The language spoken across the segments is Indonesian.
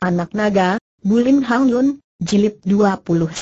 Anak Naga, Bulim Hang Yun, Jilid 29.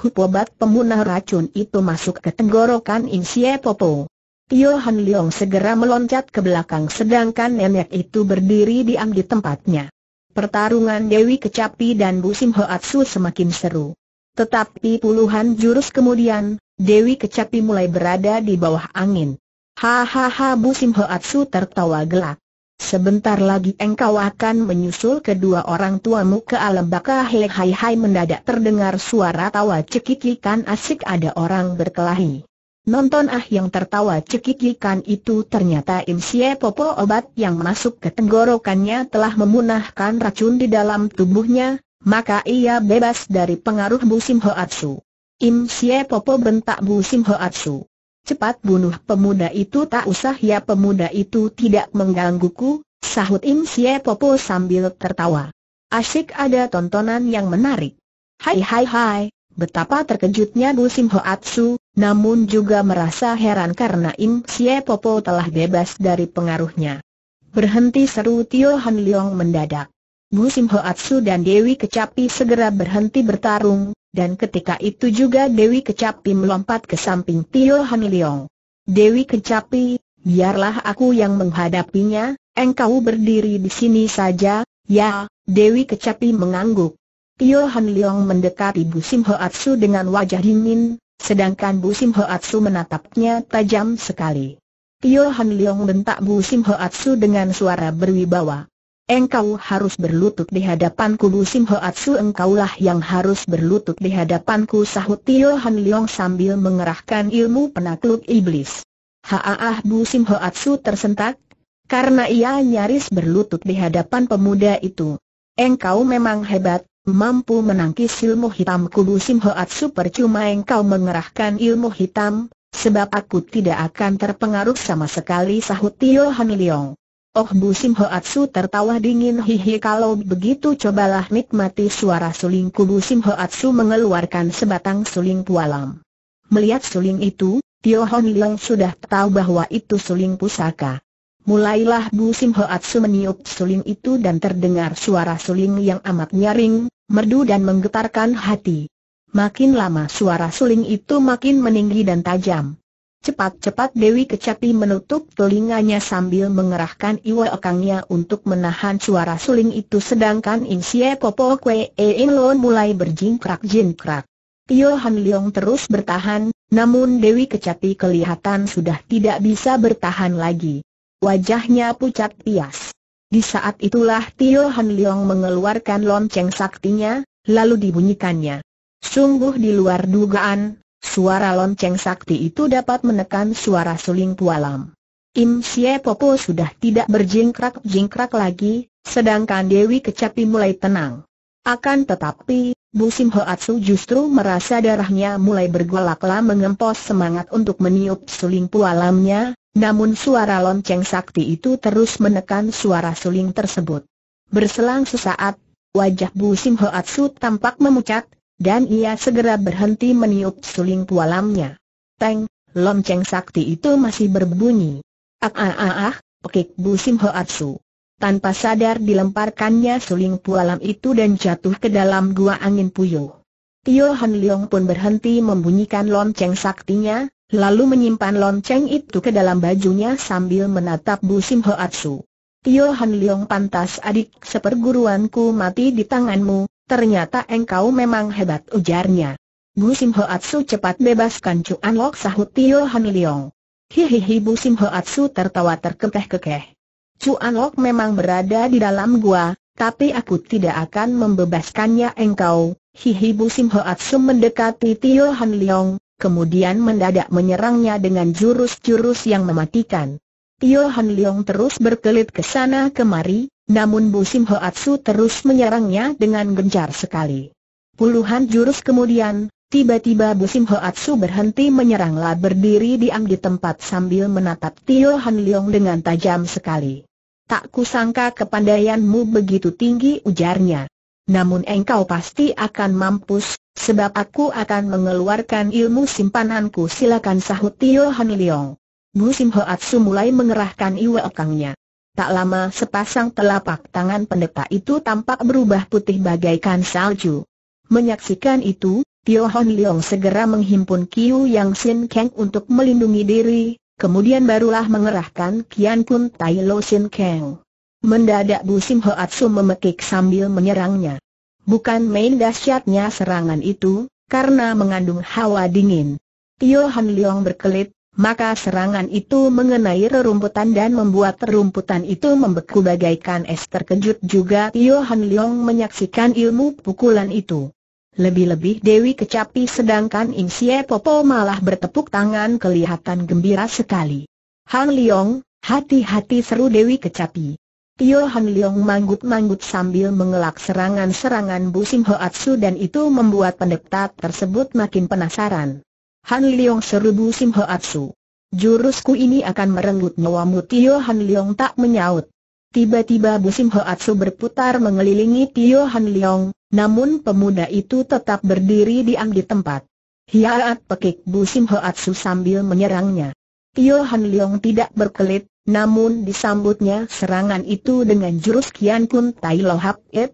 Hupobat pemunah racun itu masuk ke tenggorokan In Sye Popo. Tio Han Leong segera meloncat ke belakang sedangkan nenek itu berdiri diam di tempatnya. Pertarungan Dewi Kecapi dan Busim Hoatsu semakin seru. Tetapi puluhan jurus kemudian, Dewi Kecapi mulai berada di bawah angin. Hahaha Busim Hoatsu tertawa gelak. Sebentar lagi engkau akan menyusul kedua orang tuamu ke alam baka hei hai hai mendadak terdengar suara tawa cekikikan asik ada orang berkelahi. Nonton ah yang tertawa cekikikan itu ternyata Im Sye Popo obat yang masuk ke tenggorokannya telah memunahkan racun di dalam tubuhnya, maka ia bebas dari pengaruh Ho Atsu. Im Sye Popo bentak Ho Atsu cepat bunuh pemuda itu tak usah ya pemuda itu tidak menggangguku, sahut Im Sie Popo sambil tertawa. Asik ada tontonan yang menarik. Hai hai hai, betapa terkejutnya Bu Sim Ho Atsu, namun juga merasa heran karena Im Sie Popo telah bebas dari pengaruhnya. Berhenti seru Tio Han Leong mendadak. Bu Sim Ho Atsu dan Dewi Kecapi segera berhenti bertarung, dan ketika itu juga Dewi Kecapi melompat ke samping Tio Han Leong. Dewi Kecapi, biarlah aku yang menghadapinya, engkau berdiri di sini saja, ya, Dewi Kecapi mengangguk. Tio Han Leong mendekati Bu Busim Atsu dengan wajah dingin, sedangkan Bu Busim Atsu menatapnya tajam sekali. Tio Han Leong bentak Bu Sim Atsu dengan suara berwibawa. Engkau harus berlutut di hadapanku Bu Sim engkaulah yang harus berlutut di hadapanku sahut Tio Han Leong sambil mengerahkan ilmu penakluk iblis. Haaah Bu Sim Atsu tersentak, karena ia nyaris berlutut di hadapan pemuda itu. Engkau memang hebat, mampu menangkis ilmu hitam kubu Sim Atsu percuma engkau mengerahkan ilmu hitam, sebab aku tidak akan terpengaruh sama sekali sahut Tio Han Leong. Oh Bu Sim Atsu tertawa dingin hihi kalau begitu cobalah nikmati suara sulingku Bu Sim Atsu mengeluarkan sebatang suling pualam. Melihat suling itu, Tio Hon Leong sudah tahu bahwa itu suling pusaka. Mulailah Bu Sim Atsu meniup suling itu dan terdengar suara suling yang amat nyaring, merdu dan menggetarkan hati. Makin lama suara suling itu makin meninggi dan tajam. Cepat-cepat Dewi Kecapi menutup telinganya sambil mengerahkan iwa ekangnya untuk menahan suara suling itu sedangkan In Xie Popo Kwe In Lo mulai berjingkrak-jingkrak. Tio Han Leong terus bertahan, namun Dewi Kecapi kelihatan sudah tidak bisa bertahan lagi. Wajahnya pucat pias. Di saat itulah Tio Han Leong mengeluarkan lonceng saktinya, lalu dibunyikannya. Sungguh di luar dugaan, Suara lonceng sakti itu dapat menekan suara suling pualam. Im Sie Popo sudah tidak berjingkrak-jingkrak lagi, sedangkan Dewi Kecapi mulai tenang. Akan tetapi, Bu Sim Atsu justru merasa darahnya mulai bergolaklah mengempos semangat untuk meniup suling pualamnya, namun suara lonceng sakti itu terus menekan suara suling tersebut. Berselang sesaat, wajah Bu Sim Atsu tampak memucat, dan ia segera berhenti meniup suling tualamnya. Teng, lonceng sakti itu masih berbunyi. Ah ah ah ah, pekik Simho Arsu. Tanpa sadar dilemparkannya suling pualam itu dan jatuh ke dalam gua angin puyuh. Tio Han Leong pun berhenti membunyikan lonceng saktinya, lalu menyimpan lonceng itu ke dalam bajunya sambil menatap Bu hoatsu. Tio Han Leong pantas adik seperguruanku mati di tanganmu, Ternyata engkau memang hebat ujarnya. Bu Sim Ho Atsu cepat bebaskan Cuan Lok sahut Tio Han Leong. Hihihi Bu Sim Ho Atsu tertawa terkekeh-kekeh. Cuan Lok memang berada di dalam gua, tapi aku tidak akan membebaskannya engkau. Hihi Bu Sim Ho Atsu mendekati Tio Han Leong, kemudian mendadak menyerangnya dengan jurus-jurus yang mematikan. Tio Han Leong terus berkelit ke sana kemari, namun Bu Busim Hoatsu terus menyerangnya dengan gencar sekali. Puluhan jurus kemudian, tiba-tiba Bu Busim Hoatsu berhenti menyeranglah berdiri diam di tempat sambil menatap Tio Han Leong dengan tajam sekali. Tak kusangka kepandaianmu begitu tinggi ujarnya. Namun engkau pasti akan mampus, sebab aku akan mengeluarkan ilmu simpananku silakan sahut Tio Han Leong. Busim Hoatsu mulai mengerahkan iwe okangnya. Tak lama sepasang telapak tangan pendeta itu tampak berubah putih bagaikan salju. Menyaksikan itu, Tio Hon Leong segera menghimpun Kiu Yang Sin Kang untuk melindungi diri, kemudian barulah mengerahkan Kian Kun Tai Lo Sin Kang. Mendadak Bu Sim Ho Atsu memekik sambil menyerangnya. Bukan main dahsyatnya serangan itu, karena mengandung hawa dingin. Tio Hon Leong berkelit, maka serangan itu mengenai rerumputan dan membuat rerumputan itu membeku bagaikan es terkejut juga Tio Han Leong menyaksikan ilmu pukulan itu. Lebih-lebih Dewi Kecapi sedangkan Ing Xie Popo malah bertepuk tangan kelihatan gembira sekali. Han Leong, hati-hati seru Dewi Kecapi. Tio Han Leong manggut-manggut sambil mengelak serangan-serangan Bu Ho Hoatsu dan itu membuat pendekat tersebut makin penasaran. Han Leong Ho Atsu. Jurusku ini akan merenggut nyawamu Tio Han Leong tak menyaut. Tiba-tiba busim Atsu berputar mengelilingi Tio Han Leong, namun pemuda itu tetap berdiri diam di tempat. Hiaat pekik busim Atsu sambil menyerangnya. Tio Han Leong tidak berkelit, namun disambutnya serangan itu dengan jurus Kian Kun Tai Lo Hap Et,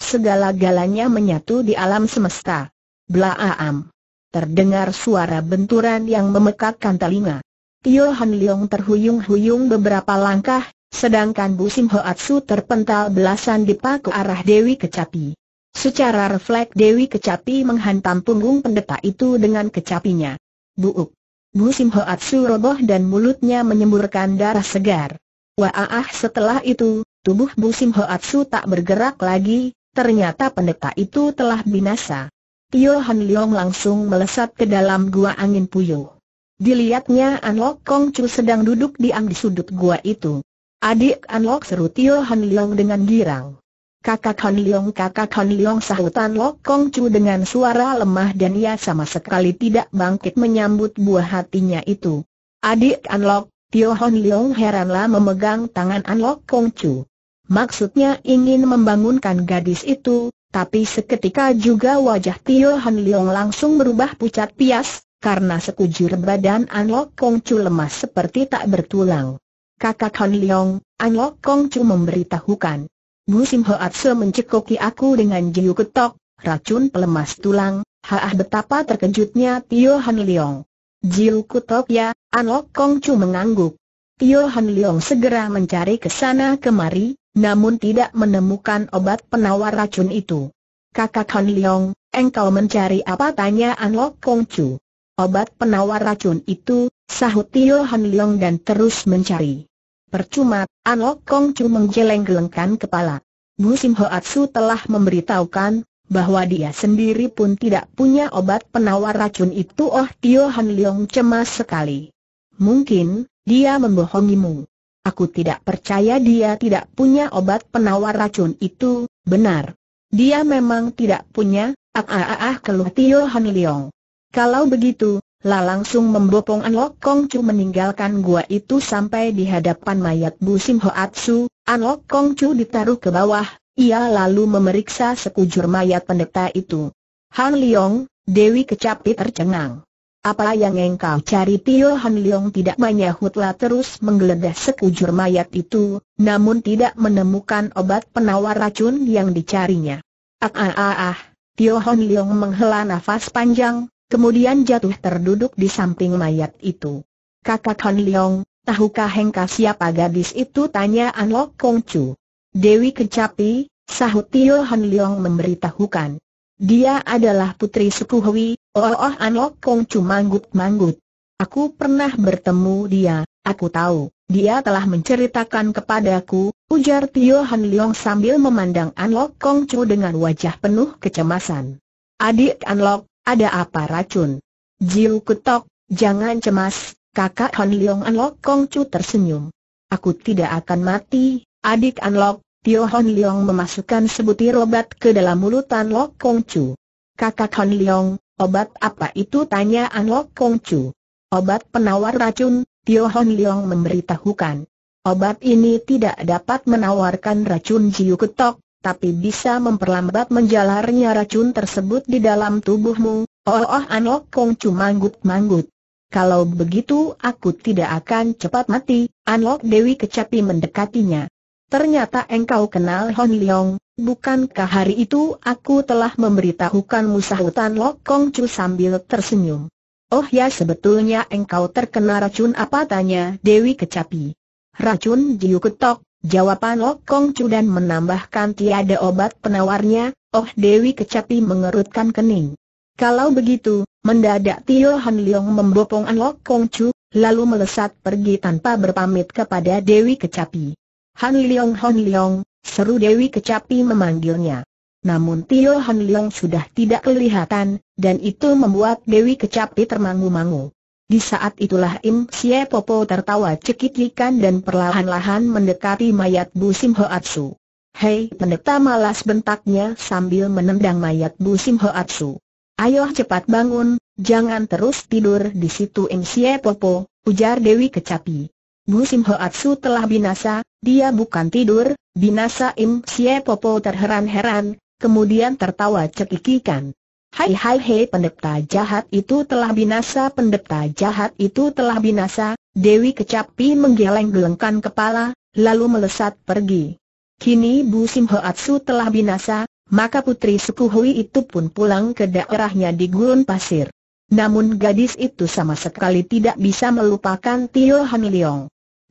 segala-galanya menyatu di alam semesta. Blaaam terdengar suara benturan yang memekakkan telinga. Tio Han Leong terhuyung-huyung beberapa langkah, sedangkan Bu Ho Atsu terpental belasan dipa ke arah Dewi Kecapi. Secara refleks Dewi Kecapi menghantam punggung pendeta itu dengan kecapinya. Buuk. Bu Ho Atsu roboh dan mulutnya menyemburkan darah segar. Waah setelah itu, tubuh Bu Ho Atsu tak bergerak lagi, ternyata pendeta itu telah binasa. Tio Han Leong langsung melesat ke dalam gua angin puyuh. Dilihatnya An Lok Kong Chu sedang duduk diam di sudut gua itu. Adik An Lok seru Tio Han Leong dengan girang. Kakak Han Leong kakak Han Leong sahut An Lok Kong Chu dengan suara lemah dan ia sama sekali tidak bangkit menyambut buah hatinya itu. Adik An Lok, Tio Han Leong heranlah memegang tangan An Lok Kong Chu. Maksudnya ingin membangunkan gadis itu, tapi seketika juga wajah Tio Han Leong langsung berubah pucat pias, karena sekujur badan An Lok Kong Chu lemas seperti tak bertulang. Kakak Han Leong, An Lok Kong Chu memberitahukan. Bu Sim Hoat Se mencekoki aku dengan jiu ketok, racun pelemas tulang, haah betapa terkejutnya Tio Han Leong. Jiu ketok ya, An Lok Kong Chu mengangguk. Tio Han Leong segera mencari ke sana kemari, namun tidak menemukan obat penawar racun itu. Kakak Han Leong, engkau mencari apa tanya An Lok Kong Chu. Obat penawar racun itu, sahut Tio Han Leong dan terus mencari. Percuma, An Lok Kong Chu menggeleng-gelengkan kepala. Bu Sim Su telah memberitahukan, bahwa dia sendiri pun tidak punya obat penawar racun itu Oh Tio Han Leong cemas sekali. Mungkin, dia membohongimu. Aku tidak percaya dia tidak punya obat penawar racun itu, benar. Dia memang tidak punya, ah ah ah, ah keluh Tio Han Leong. Kalau begitu, lah langsung membopong An Lok Kong Chu meninggalkan gua itu sampai di hadapan mayat Bu Sim Hoatsu, An Lok Kong Chu ditaruh ke bawah, ia lalu memeriksa sekujur mayat pendeta itu. Han Leong, Dewi Kecapi tercengang. Apa yang engkau cari Tio Han Leong tidak menyahutlah terus menggeledah sekujur mayat itu, namun tidak menemukan obat penawar racun yang dicarinya. Ah ah ah ah, Tio Han Leong menghela nafas panjang, kemudian jatuh terduduk di samping mayat itu. Kakak Han Leong, tahukah engkau siapa gadis itu tanya An Lok Kong Chu. Dewi Kecapi, sahut Tio Han Leong memberitahukan. Dia adalah putri suku Hui, Oh Oh Anok Kong manggut-manggut. Aku pernah bertemu dia, aku tahu, dia telah menceritakan kepadaku, ujar Tio Han Leong sambil memandang Anlok Kong Chu dengan wajah penuh kecemasan. Adik Anlok, ada apa racun? Jiu Ketok, jangan cemas, kakak Han Leong Anlok Kong Chu tersenyum. Aku tidak akan mati, adik Anlok, Tio Hon Leong memasukkan sebutir obat ke dalam mulut Tan Lok Kong Chu. Kakak Hon Leong, obat apa itu tanya An Lok Kong Chu. Obat penawar racun, Tio Hon Leong memberitahukan. Obat ini tidak dapat menawarkan racun jiu ketok, tapi bisa memperlambat menjalarnya racun tersebut di dalam tubuhmu. Oh oh An Lok Kong Chu manggut-manggut. Kalau begitu aku tidak akan cepat mati, An Lok Dewi Kecapi mendekatinya. Ternyata engkau kenal Hon Leong, bukankah hari itu aku telah memberitahukan sahutan Lok Kong Chu sambil tersenyum. Oh ya sebetulnya engkau terkena racun apa tanya Dewi Kecapi. Racun Jiu Ketok, jawaban Lok Kong Chu dan menambahkan tiada obat penawarnya, oh Dewi Kecapi mengerutkan kening. Kalau begitu, mendadak Tio Hon Leong membopong Lok Kong Chu, lalu melesat pergi tanpa berpamit kepada Dewi Kecapi. Han Leong Han Leong, seru Dewi Kecapi memanggilnya. Namun Tio Han Leong sudah tidak kelihatan, dan itu membuat Dewi Kecapi termangu-mangu. Di saat itulah Im Sye Popo tertawa cekikikan dan perlahan-lahan mendekati mayat Bu Sim Ho Atsu. Hei pendeta malas bentaknya sambil menendang mayat Bu Sim Ho Atsu. Ayo cepat bangun, jangan terus tidur di situ Im Sye Popo, ujar Dewi Kecapi. Bu Sim Ho Atsu telah binasa, dia bukan tidur, binasa Im Sye Popo terheran-heran, kemudian tertawa cekikikan. Hai hai hei pendeta jahat itu telah binasa pendeta jahat itu telah binasa, Dewi Kecapi menggeleng-gelengkan kepala, lalu melesat pergi. Kini Bu Sim Atsu telah binasa, maka putri suku Hui itu pun pulang ke daerahnya di gurun pasir. Namun gadis itu sama sekali tidak bisa melupakan Tio Han Leong.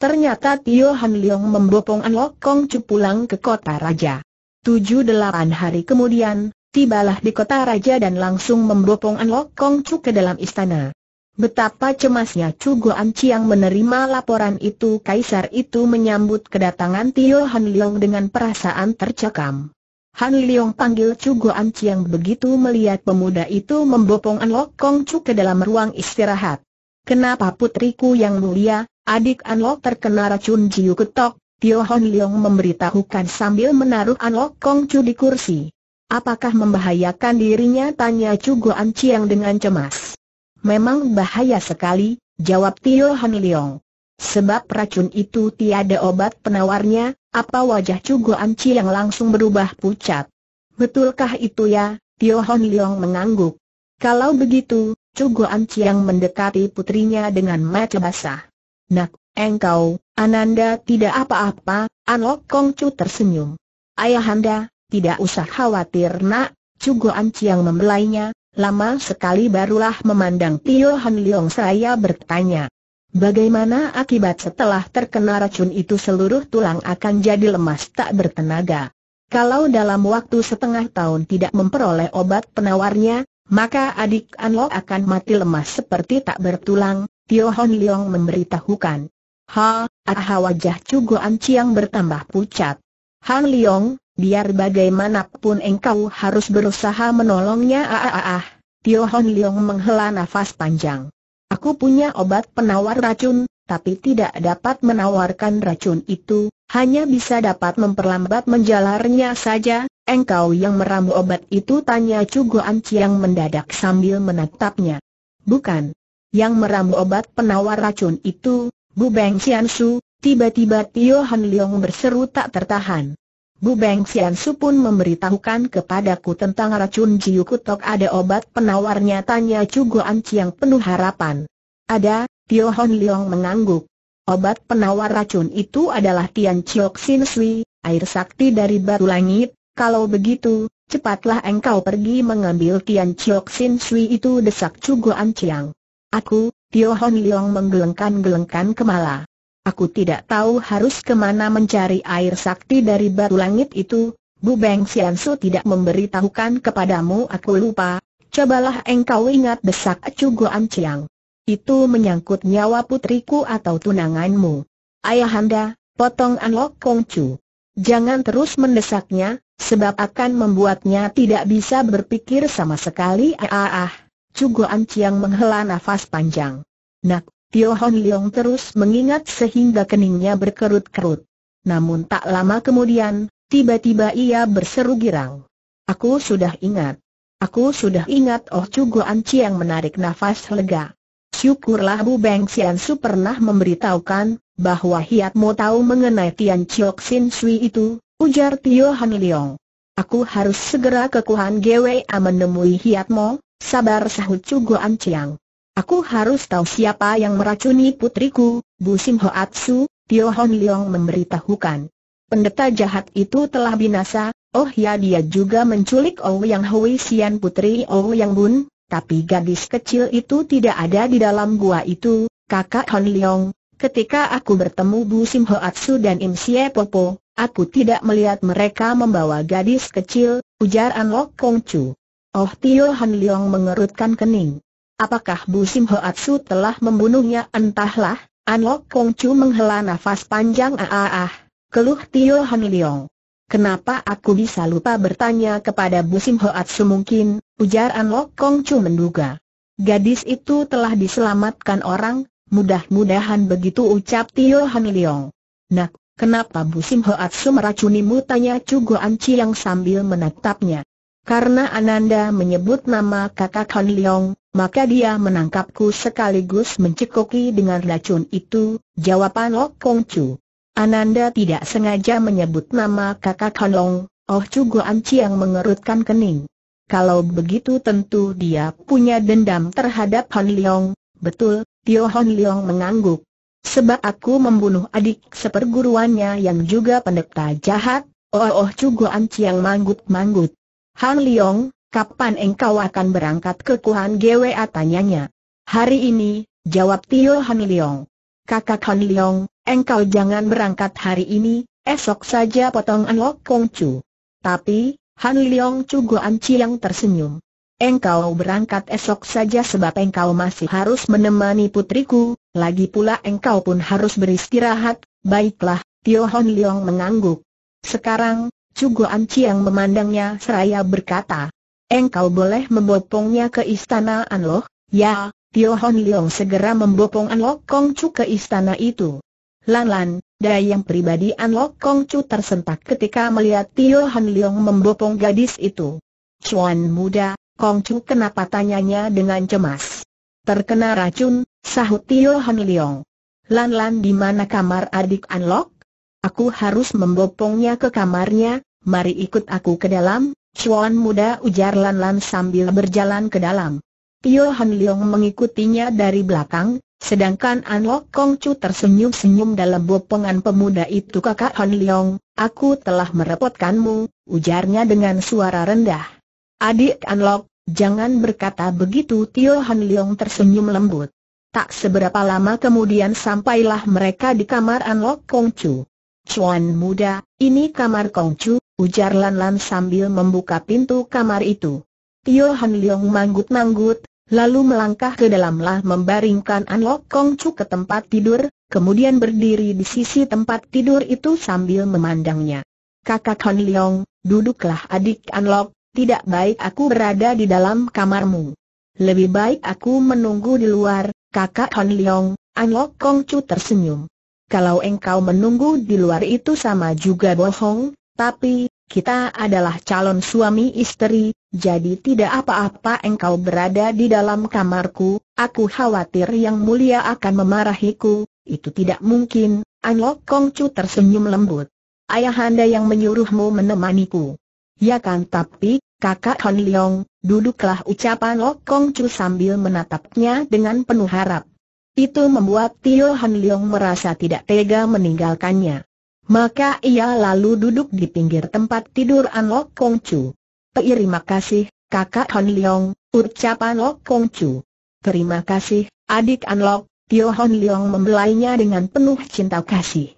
Ternyata Tio Han Leong membopong An Lok Kong Chu pulang ke kota raja. Tujuh delapan hari kemudian, tibalah di kota raja dan langsung membopong An Lok Kong Chu ke dalam istana. Betapa cemasnya Chu Guan Chiang menerima laporan itu Kaisar itu menyambut kedatangan Tio Han Leong dengan perasaan tercekam. Han Leong panggil Chu Guan Chiang begitu melihat pemuda itu membopong An Lok Kong Chu ke dalam ruang istirahat. Kenapa putriku yang mulia, Adik Anlok terkena racun Jiu Ketok, Tio Hon Leong memberitahukan sambil menaruh Anlok Kong Chu di kursi. Apakah membahayakan dirinya tanya Chu Guan Chiang dengan cemas. Memang bahaya sekali, jawab Tio Hon Leong. Sebab racun itu tiada obat penawarnya, apa wajah Chu Guan Chiang langsung berubah pucat. Betulkah itu ya, Tio Hon Leong mengangguk. Kalau begitu, Chu Guan Chiang mendekati putrinya dengan mata basah. Nak, engkau, Ananda tidak apa-apa, Anlok Kongcu tersenyum. Ayahanda, tidak usah khawatir nak, Cugo Ciang membelainya, lama sekali barulah memandang Tio Han Leong saya bertanya. Bagaimana akibat setelah terkena racun itu seluruh tulang akan jadi lemas tak bertenaga? Kalau dalam waktu setengah tahun tidak memperoleh obat penawarnya, maka adik Anlok akan mati lemas seperti tak bertulang, Tio Hon Leong memberitahukan. Ha, aha wajah Cugo Anciang bertambah pucat. Han Leong, biar bagaimanapun engkau harus berusaha menolongnya ah ah ah. Tio ah, Hon Leong menghela nafas panjang. Aku punya obat penawar racun, tapi tidak dapat menawarkan racun itu, hanya bisa dapat memperlambat menjalarnya saja. Engkau yang meramu obat itu tanya Cugo Anciang mendadak sambil menatapnya. Bukan, yang meramu obat penawar racun itu, Bu Beng Xian tiba-tiba Tio Han Leong berseru tak tertahan. Bu Beng Xian pun memberitahukan kepadaku tentang racun Jiu Kutok ada obat penawarnya tanya Chu Guan Chiang penuh harapan. Ada, Tio Han Leong mengangguk. Obat penawar racun itu adalah Tian Chiok Sin Sui, air sakti dari batu langit, kalau begitu, cepatlah engkau pergi mengambil Tian Chiok Sin Sui itu desak Chu Guan Chiang. Aku, Tio Hon Leong menggelengkan-gelengkan kemala. Aku tidak tahu harus kemana mencari air sakti dari batu langit itu, Bu Beng Sian Su tidak memberitahukan kepadamu aku lupa, cobalah engkau ingat desak Acu Goan Chiang. Itu menyangkut nyawa putriku atau tunanganmu. Ayahanda, potong Anlok Kong Chu. Jangan terus mendesaknya, sebab akan membuatnya tidak bisa berpikir sama sekali ah ah ah. Cugoan Ciang menghela nafas panjang. Nak, Tio Hon Leong terus mengingat sehingga keningnya berkerut-kerut. Namun tak lama kemudian, tiba-tiba ia berseru girang. Aku sudah ingat. Aku sudah ingat Oh Cugoan Ciang menarik nafas lega. Syukurlah Bu Beng Sian Su pernah memberitahukan, bahwa Hiat Mo tahu mengenai Tian Chiok Sin Sui itu, ujar Tio Han Leong. Aku harus segera ke Kuhan GWA menemui Hiat Mo, Sabar sahut Guan Chiang. Aku harus tahu siapa yang meracuni putriku, Bu Sim Atsu, Tio Hon Leong memberitahukan. Pendeta jahat itu telah binasa, oh ya dia juga menculik yang Hui Sian putri yang Bun, tapi gadis kecil itu tidak ada di dalam gua itu, kakak Hon Leong. Ketika aku bertemu Bu Sim Atsu dan Im Sie Popo, aku tidak melihat mereka membawa gadis kecil, ujar An Lok Kong Chu. Oh Tio Han Leong mengerutkan kening. Apakah Bu Sim Atsu telah membunuhnya entahlah, An Lok Kong Chu menghela nafas panjang ah ah, ah. keluh Tio Han Leong. Kenapa aku bisa lupa bertanya kepada Bu Sim Atsu mungkin, ujar An Lok Kong Chu menduga. Gadis itu telah diselamatkan orang, mudah-mudahan begitu ucap Tio Han Leong. Nak, kenapa Bu Sim Atsu meracunimu tanya Chu Goan Chi yang sambil menatapnya. Karena Ananda menyebut nama kakak Han Leong, maka dia menangkapku sekaligus mencekoki dengan racun itu, jawaban Lok oh Kong Chu. Ananda tidak sengaja menyebut nama kakak Han Leong, Oh Chu Guan Chiang mengerutkan kening. Kalau begitu tentu dia punya dendam terhadap Han Leong, betul, Tio Han Leong mengangguk. Sebab aku membunuh adik seperguruannya yang juga pendekta jahat, Oh Oh Chu Guan Chiang manggut-manggut. Han Leong, kapan engkau akan berangkat ke Kuhan GWA tanyanya. Hari ini, jawab Tio Han Leong. Kakak Han Leong, engkau jangan berangkat hari ini, esok saja potong Anlok Kong Chu. Tapi, Han Leong Chu Goan Chiang tersenyum. Engkau berangkat esok saja sebab engkau masih harus menemani putriku, lagi pula engkau pun harus beristirahat, baiklah, Tio Han Leong mengangguk. Sekarang, Cugo Anci yang memandangnya seraya berkata, Engkau boleh membopongnya ke istana Anloh? Ya, Tio Hon Leong segera membopong Anlok Kong Chu ke istana itu. Lan Lan, dayang pribadi Anlok Kong Chu tersentak ketika melihat Tio Hon Leong membopong gadis itu. Cuan muda, Kong Chu kenapa tanyanya dengan cemas? Terkena racun, sahut Tio Hon Leong. Lan Lan di mana kamar adik Lok? Aku harus membopongnya ke kamarnya, mari ikut aku ke dalam, Chuan muda ujar Lan Lan sambil berjalan ke dalam. Tio Han Leong mengikutinya dari belakang, sedangkan An Lok Kong Chu tersenyum-senyum dalam bopongan pemuda itu kakak Han Leong, aku telah merepotkanmu, ujarnya dengan suara rendah. Adik An Lok, jangan berkata begitu Tio Han Leong tersenyum lembut. Tak seberapa lama kemudian sampailah mereka di kamar An Lok Kong Chu. Cuan muda, ini kamar Kongcu, ujar Lan Lan sambil membuka pintu kamar itu. Tio Han Leong manggut-manggut, lalu melangkah ke dalamlah membaringkan An Lok Chu ke tempat tidur, kemudian berdiri di sisi tempat tidur itu sambil memandangnya. Kakak Han Leong, duduklah adik An Lok, tidak baik aku berada di dalam kamarmu. Lebih baik aku menunggu di luar, kakak Han Leong, An Lok Chu tersenyum kalau engkau menunggu di luar itu sama juga bohong, tapi, kita adalah calon suami istri, jadi tidak apa-apa engkau berada di dalam kamarku, aku khawatir yang mulia akan memarahiku, itu tidak mungkin, Anlok Kongcu tersenyum lembut. Ayahanda yang menyuruhmu menemaniku. Ya kan tapi, kakak Hon Leong, duduklah ucapan Lok Kongcu sambil menatapnya dengan penuh harap. Itu membuat Tio Han Leong merasa tidak tega meninggalkannya. Maka ia lalu duduk di pinggir tempat tidur An Lok Kong Chu. Terima kasih, kakak Han Leong, ucapan Lok Kong Chu. Terima kasih, adik An Lok, Tio Han Leong membelainya dengan penuh cinta kasih.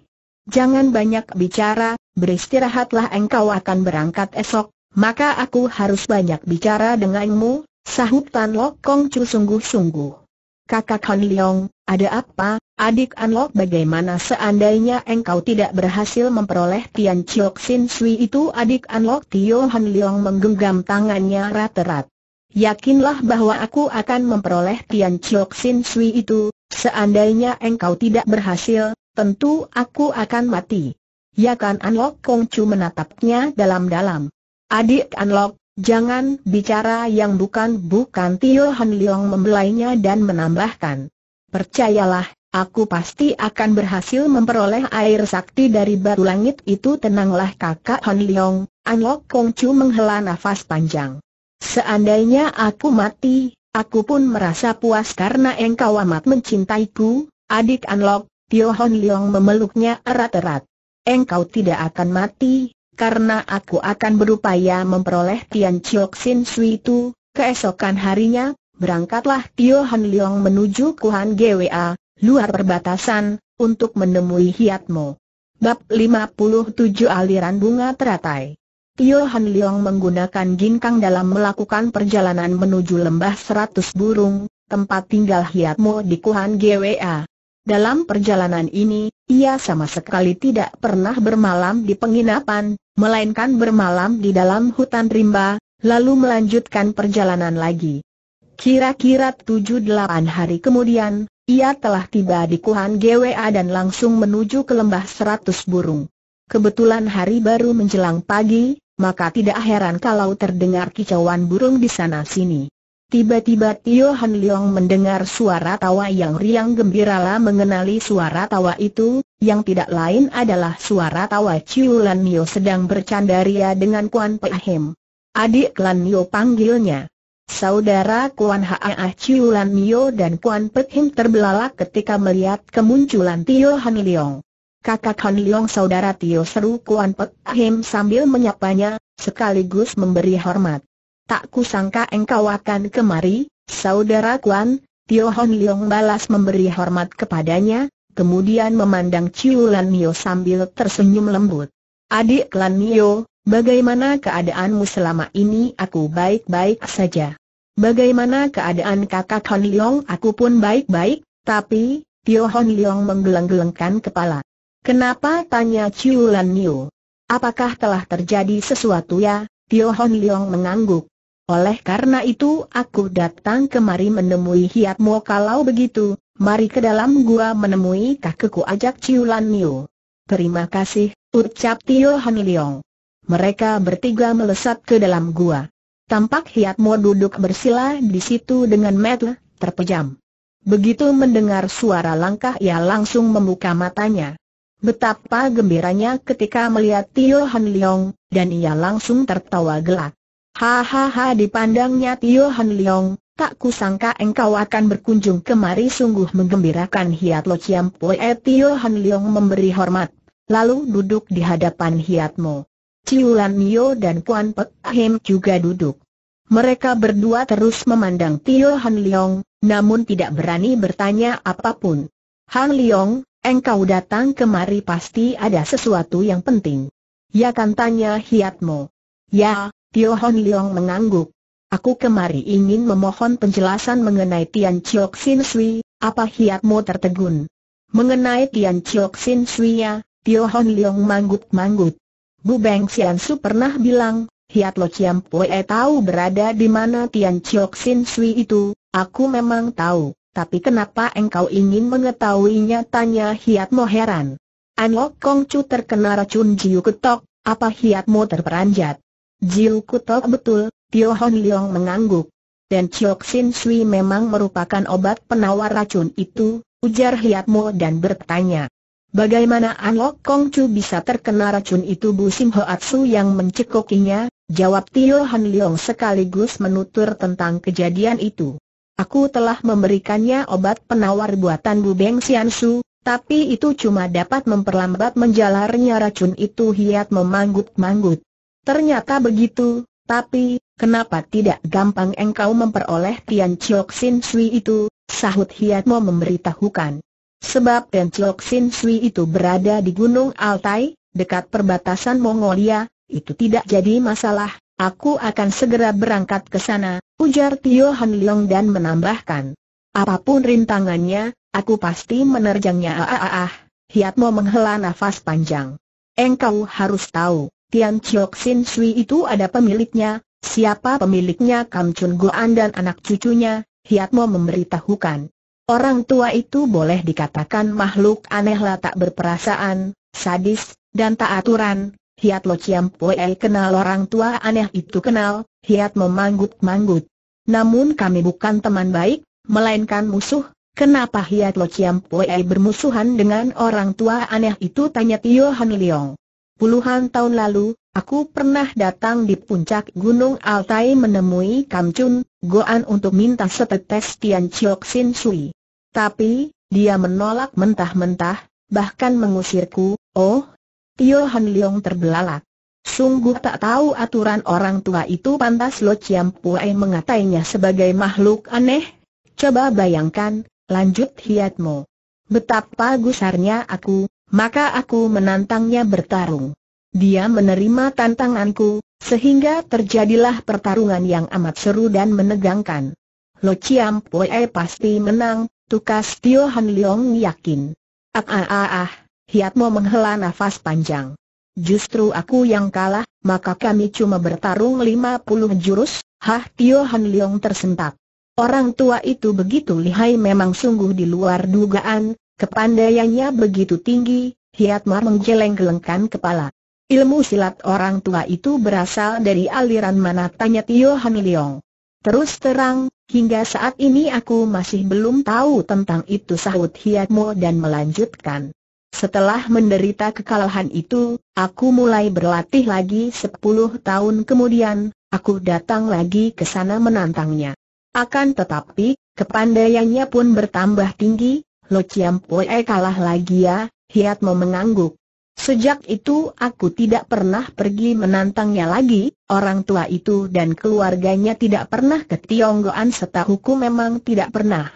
Jangan banyak bicara, beristirahatlah engkau akan berangkat esok, maka aku harus banyak bicara denganmu, sahut Tan Lok Kong Chu sungguh-sungguh kakak Han Leong, ada apa, adik An Lok? bagaimana seandainya engkau tidak berhasil memperoleh Tian Chiok Sin Sui itu adik An Lok? Tio Han Leong menggenggam tangannya rat-rat. Yakinlah bahwa aku akan memperoleh Tian Chiok Sin Sui itu, seandainya engkau tidak berhasil, tentu aku akan mati. Ya kan An Lok? Kong Chu menatapnya dalam-dalam. Adik An Lok. Jangan bicara yang bukan-bukan Tio Han Leong membelainya dan menambahkan. Percayalah, aku pasti akan berhasil memperoleh air sakti dari batu langit itu tenanglah kakak Han Leong, An Lok Kong Chu menghela nafas panjang. Seandainya aku mati, aku pun merasa puas karena engkau amat mencintaiku, adik An Lok, Tio Han Leong memeluknya erat-erat. Engkau tidak akan mati, karena aku akan berupaya memperoleh Tian Chiok Sin Sui itu, keesokan harinya, berangkatlah Tio Han Leong menuju Kuhan GWA, luar perbatasan, untuk menemui Hiatmo. Bab 57 Aliran Bunga Teratai Tio Han Leong menggunakan ginkang dalam melakukan perjalanan menuju lembah Seratus burung, tempat tinggal Hiatmo di Kuhan GWA. Dalam perjalanan ini, ia sama sekali tidak pernah bermalam di penginapan, melainkan bermalam di dalam hutan rimba, lalu melanjutkan perjalanan lagi. Kira-kira tujuh delapan hari kemudian, ia telah tiba di Kuhan GWA dan langsung menuju ke lembah seratus burung. Kebetulan hari baru menjelang pagi, maka tidak heran kalau terdengar kicauan burung di sana-sini. Tiba-tiba Tio Han Leong mendengar suara tawa yang riang gembirala mengenali suara tawa itu, yang tidak lain adalah suara tawa Chiu Lan Nio sedang bercandaria dengan Kuan Pei Hem. Adik Lan Nio panggilnya. Saudara Kuan Haah Chiu Lan Nio dan Kuan Pei Hem terbelalak ketika melihat kemunculan Tio Han Leong. Kakak Han Leong saudara Tio seru Kuan Pei Hem sambil menyapanya, sekaligus memberi hormat tak kusangka engkau akan kemari, saudara Kuan, Tio Hon Leong balas memberi hormat kepadanya, kemudian memandang Ciu Lan Nio sambil tersenyum lembut. Adik Lan Nio, bagaimana keadaanmu selama ini aku baik-baik saja. Bagaimana keadaan kakak Hon Leong aku pun baik-baik, tapi, Tio Hon Leong menggeleng-gelengkan kepala. Kenapa tanya Ciu Lan Nio? Apakah telah terjadi sesuatu ya? Tio Hon Leong mengangguk. Oleh karena itu aku datang kemari menemui hiatmu kalau begitu, mari ke dalam gua menemui kakekku ajak Ciulan Niu. Terima kasih, ucap Tio Han Haniliong. Mereka bertiga melesat ke dalam gua. Tampak hiatmu duduk bersila di situ dengan metel, terpejam. Begitu mendengar suara langkah ia langsung membuka matanya. Betapa gembiranya ketika melihat Tio Han Leong, dan ia langsung tertawa gelak. Hahaha dipandangnya Tio Han Leong, tak kusangka engkau akan berkunjung kemari sungguh menggembirakan Hiat Lo Chiam Poe eh, Tio Han Leong memberi hormat, lalu duduk di hadapan Hiat Mo. Ciulan Nio dan Kuan Pek Hem juga duduk. Mereka berdua terus memandang Tio Han Leong, namun tidak berani bertanya apapun. Han Leong, engkau datang kemari pasti ada sesuatu yang penting. Ya kan tanya Hiat Mo. Ya, Tio Hon Leong mengangguk. Aku kemari ingin memohon penjelasan mengenai Tian Chiok Xin Sui, apa hiatmu tertegun? Mengenai Tian Chiok Xin Sui ya, Tio Hon Leong manggut-manggut. Bu Beng Sian Su pernah bilang, Hiat Lo Chiam Pue tahu berada di mana Tian Chiok Xin Sui itu, aku memang tahu, tapi kenapa engkau ingin mengetahuinya tanya Hiat Mo heran. An Lok Kong Chu terkena racun jiu ketok, apa hiatmu terperanjat? Jil Kutok betul, Tio Hon Leong mengangguk. Dan Chok Sin Sui memang merupakan obat penawar racun itu, ujar Mo dan bertanya. Bagaimana An Lok Kong Chu bisa terkena racun itu Bu Sim Atsu yang mencekokinya? Jawab Tio Hon Leong sekaligus menutur tentang kejadian itu. Aku telah memberikannya obat penawar buatan Bu Beng Sian Su, tapi itu cuma dapat memperlambat menjalarnya racun itu Hiat memanggut-manggut. Ternyata begitu, tapi, kenapa tidak gampang engkau memperoleh Tian Chok Sin Sui itu, sahut Hiatmo memberitahukan. Sebab Tian Chok Sin Sui itu berada di Gunung Altai, dekat perbatasan Mongolia, itu tidak jadi masalah, aku akan segera berangkat ke sana, ujar Tio Han Leong dan menambahkan. Apapun rintangannya, aku pasti menerjangnya ah ah ah, ah. Hiatmo menghela nafas panjang. Engkau harus tahu, Tian Chok Sin Sui itu ada pemiliknya, siapa pemiliknya Kam Chun Goan dan anak cucunya, Hiat Mo memberitahukan. Orang tua itu boleh dikatakan makhluk anehlah tak berperasaan, sadis, dan tak aturan. Hiat Lo Chiam Pue kenal orang tua aneh itu kenal, Hiat memanggut-manggut. Namun kami bukan teman baik, melainkan musuh, Kenapa Hiat Lo Chiam Pue bermusuhan dengan orang tua aneh itu tanya Tio Han Leong. Puluhan tahun lalu, aku pernah datang di puncak Gunung Altai menemui Kamcun, Goan untuk minta setetes Tian Chiok Sin Sui. Tapi, dia menolak mentah-mentah, bahkan mengusirku, oh, Tio Han Leong terbelalak. Sungguh tak tahu aturan orang tua itu pantas Lo Chiam Puai mengatainya sebagai makhluk aneh. Coba bayangkan, lanjut Hiatmo. Betapa gusarnya aku, maka aku menantangnya bertarung. Dia menerima tantanganku, sehingga terjadilah pertarungan yang amat seru dan menegangkan. Lo Chiam Poe pasti menang, tukas Tio Han Leong yakin. Ah ah ah ah, Mo menghela nafas panjang. Justru aku yang kalah, maka kami cuma bertarung lima puluh jurus, hah Tio Han Leong tersentak. Orang tua itu begitu lihai memang sungguh di luar dugaan, Kepandaiannya begitu tinggi, Hiatmar menggeleng-gelengkan kepala. Ilmu silat orang tua itu berasal dari aliran mana tanya Tio Han Leong. Terus terang, hingga saat ini aku masih belum tahu tentang itu sahut Hiatmo dan melanjutkan. Setelah menderita kekalahan itu, aku mulai berlatih lagi Sepuluh tahun kemudian, aku datang lagi ke sana menantangnya. Akan tetapi, kepandaiannya pun bertambah tinggi, Lo Chiam Poe kalah lagi ya, Hiat mau mengangguk. Sejak itu aku tidak pernah pergi menantangnya lagi, orang tua itu dan keluarganya tidak pernah ke Tionggoan setahuku memang tidak pernah.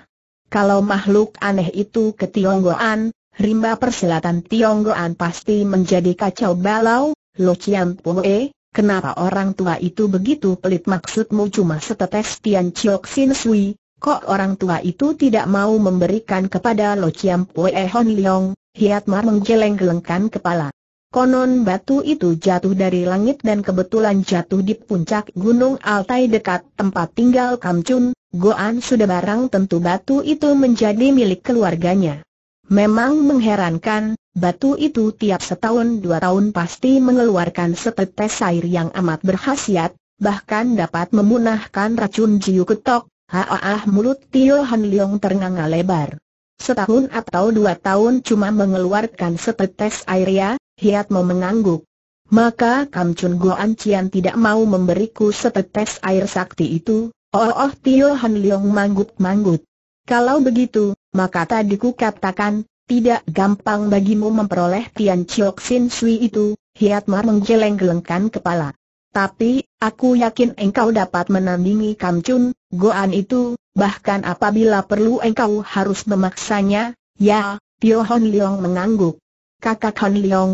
Kalau makhluk aneh itu ke Tionggoan, rimba persilatan Tionggoan pasti menjadi kacau balau, Lo Chiam Poe, Kenapa orang tua itu begitu pelit maksudmu cuma setetes Tian Chiok Sin Sui, Kok orang tua itu tidak mau memberikan kepada Lo Chiam Pue Hon Leong? Hiat Mar menggeleng-gelengkan kepala. Konon batu itu jatuh dari langit dan kebetulan jatuh di puncak Gunung Altai dekat tempat tinggal Kam Chun, Goan sudah barang tentu batu itu menjadi milik keluarganya. Memang mengherankan, batu itu tiap setahun dua tahun pasti mengeluarkan setetes air yang amat berhasiat, bahkan dapat memunahkan racun jiu ketok, Haaah mulut Tio Han Leong ternganga lebar. Setahun atau dua tahun cuma mengeluarkan setetes air ya, Hiat mau mengangguk. Maka Kam Chun An Cian tidak mau memberiku setetes air sakti itu, oh oh, oh Tio Han Leong manggut-manggut. Kalau begitu, maka tadi ku katakan, tidak gampang bagimu memperoleh Tian Chiok Sin Sui itu, Hiat Mar menggeleng-gelengkan kepala. Tapi, aku yakin engkau dapat menandingi Kam Chun, Goan itu, bahkan apabila perlu engkau harus memaksanya, ya, Tio Hon Leong mengangguk. Kakak Hon Leong,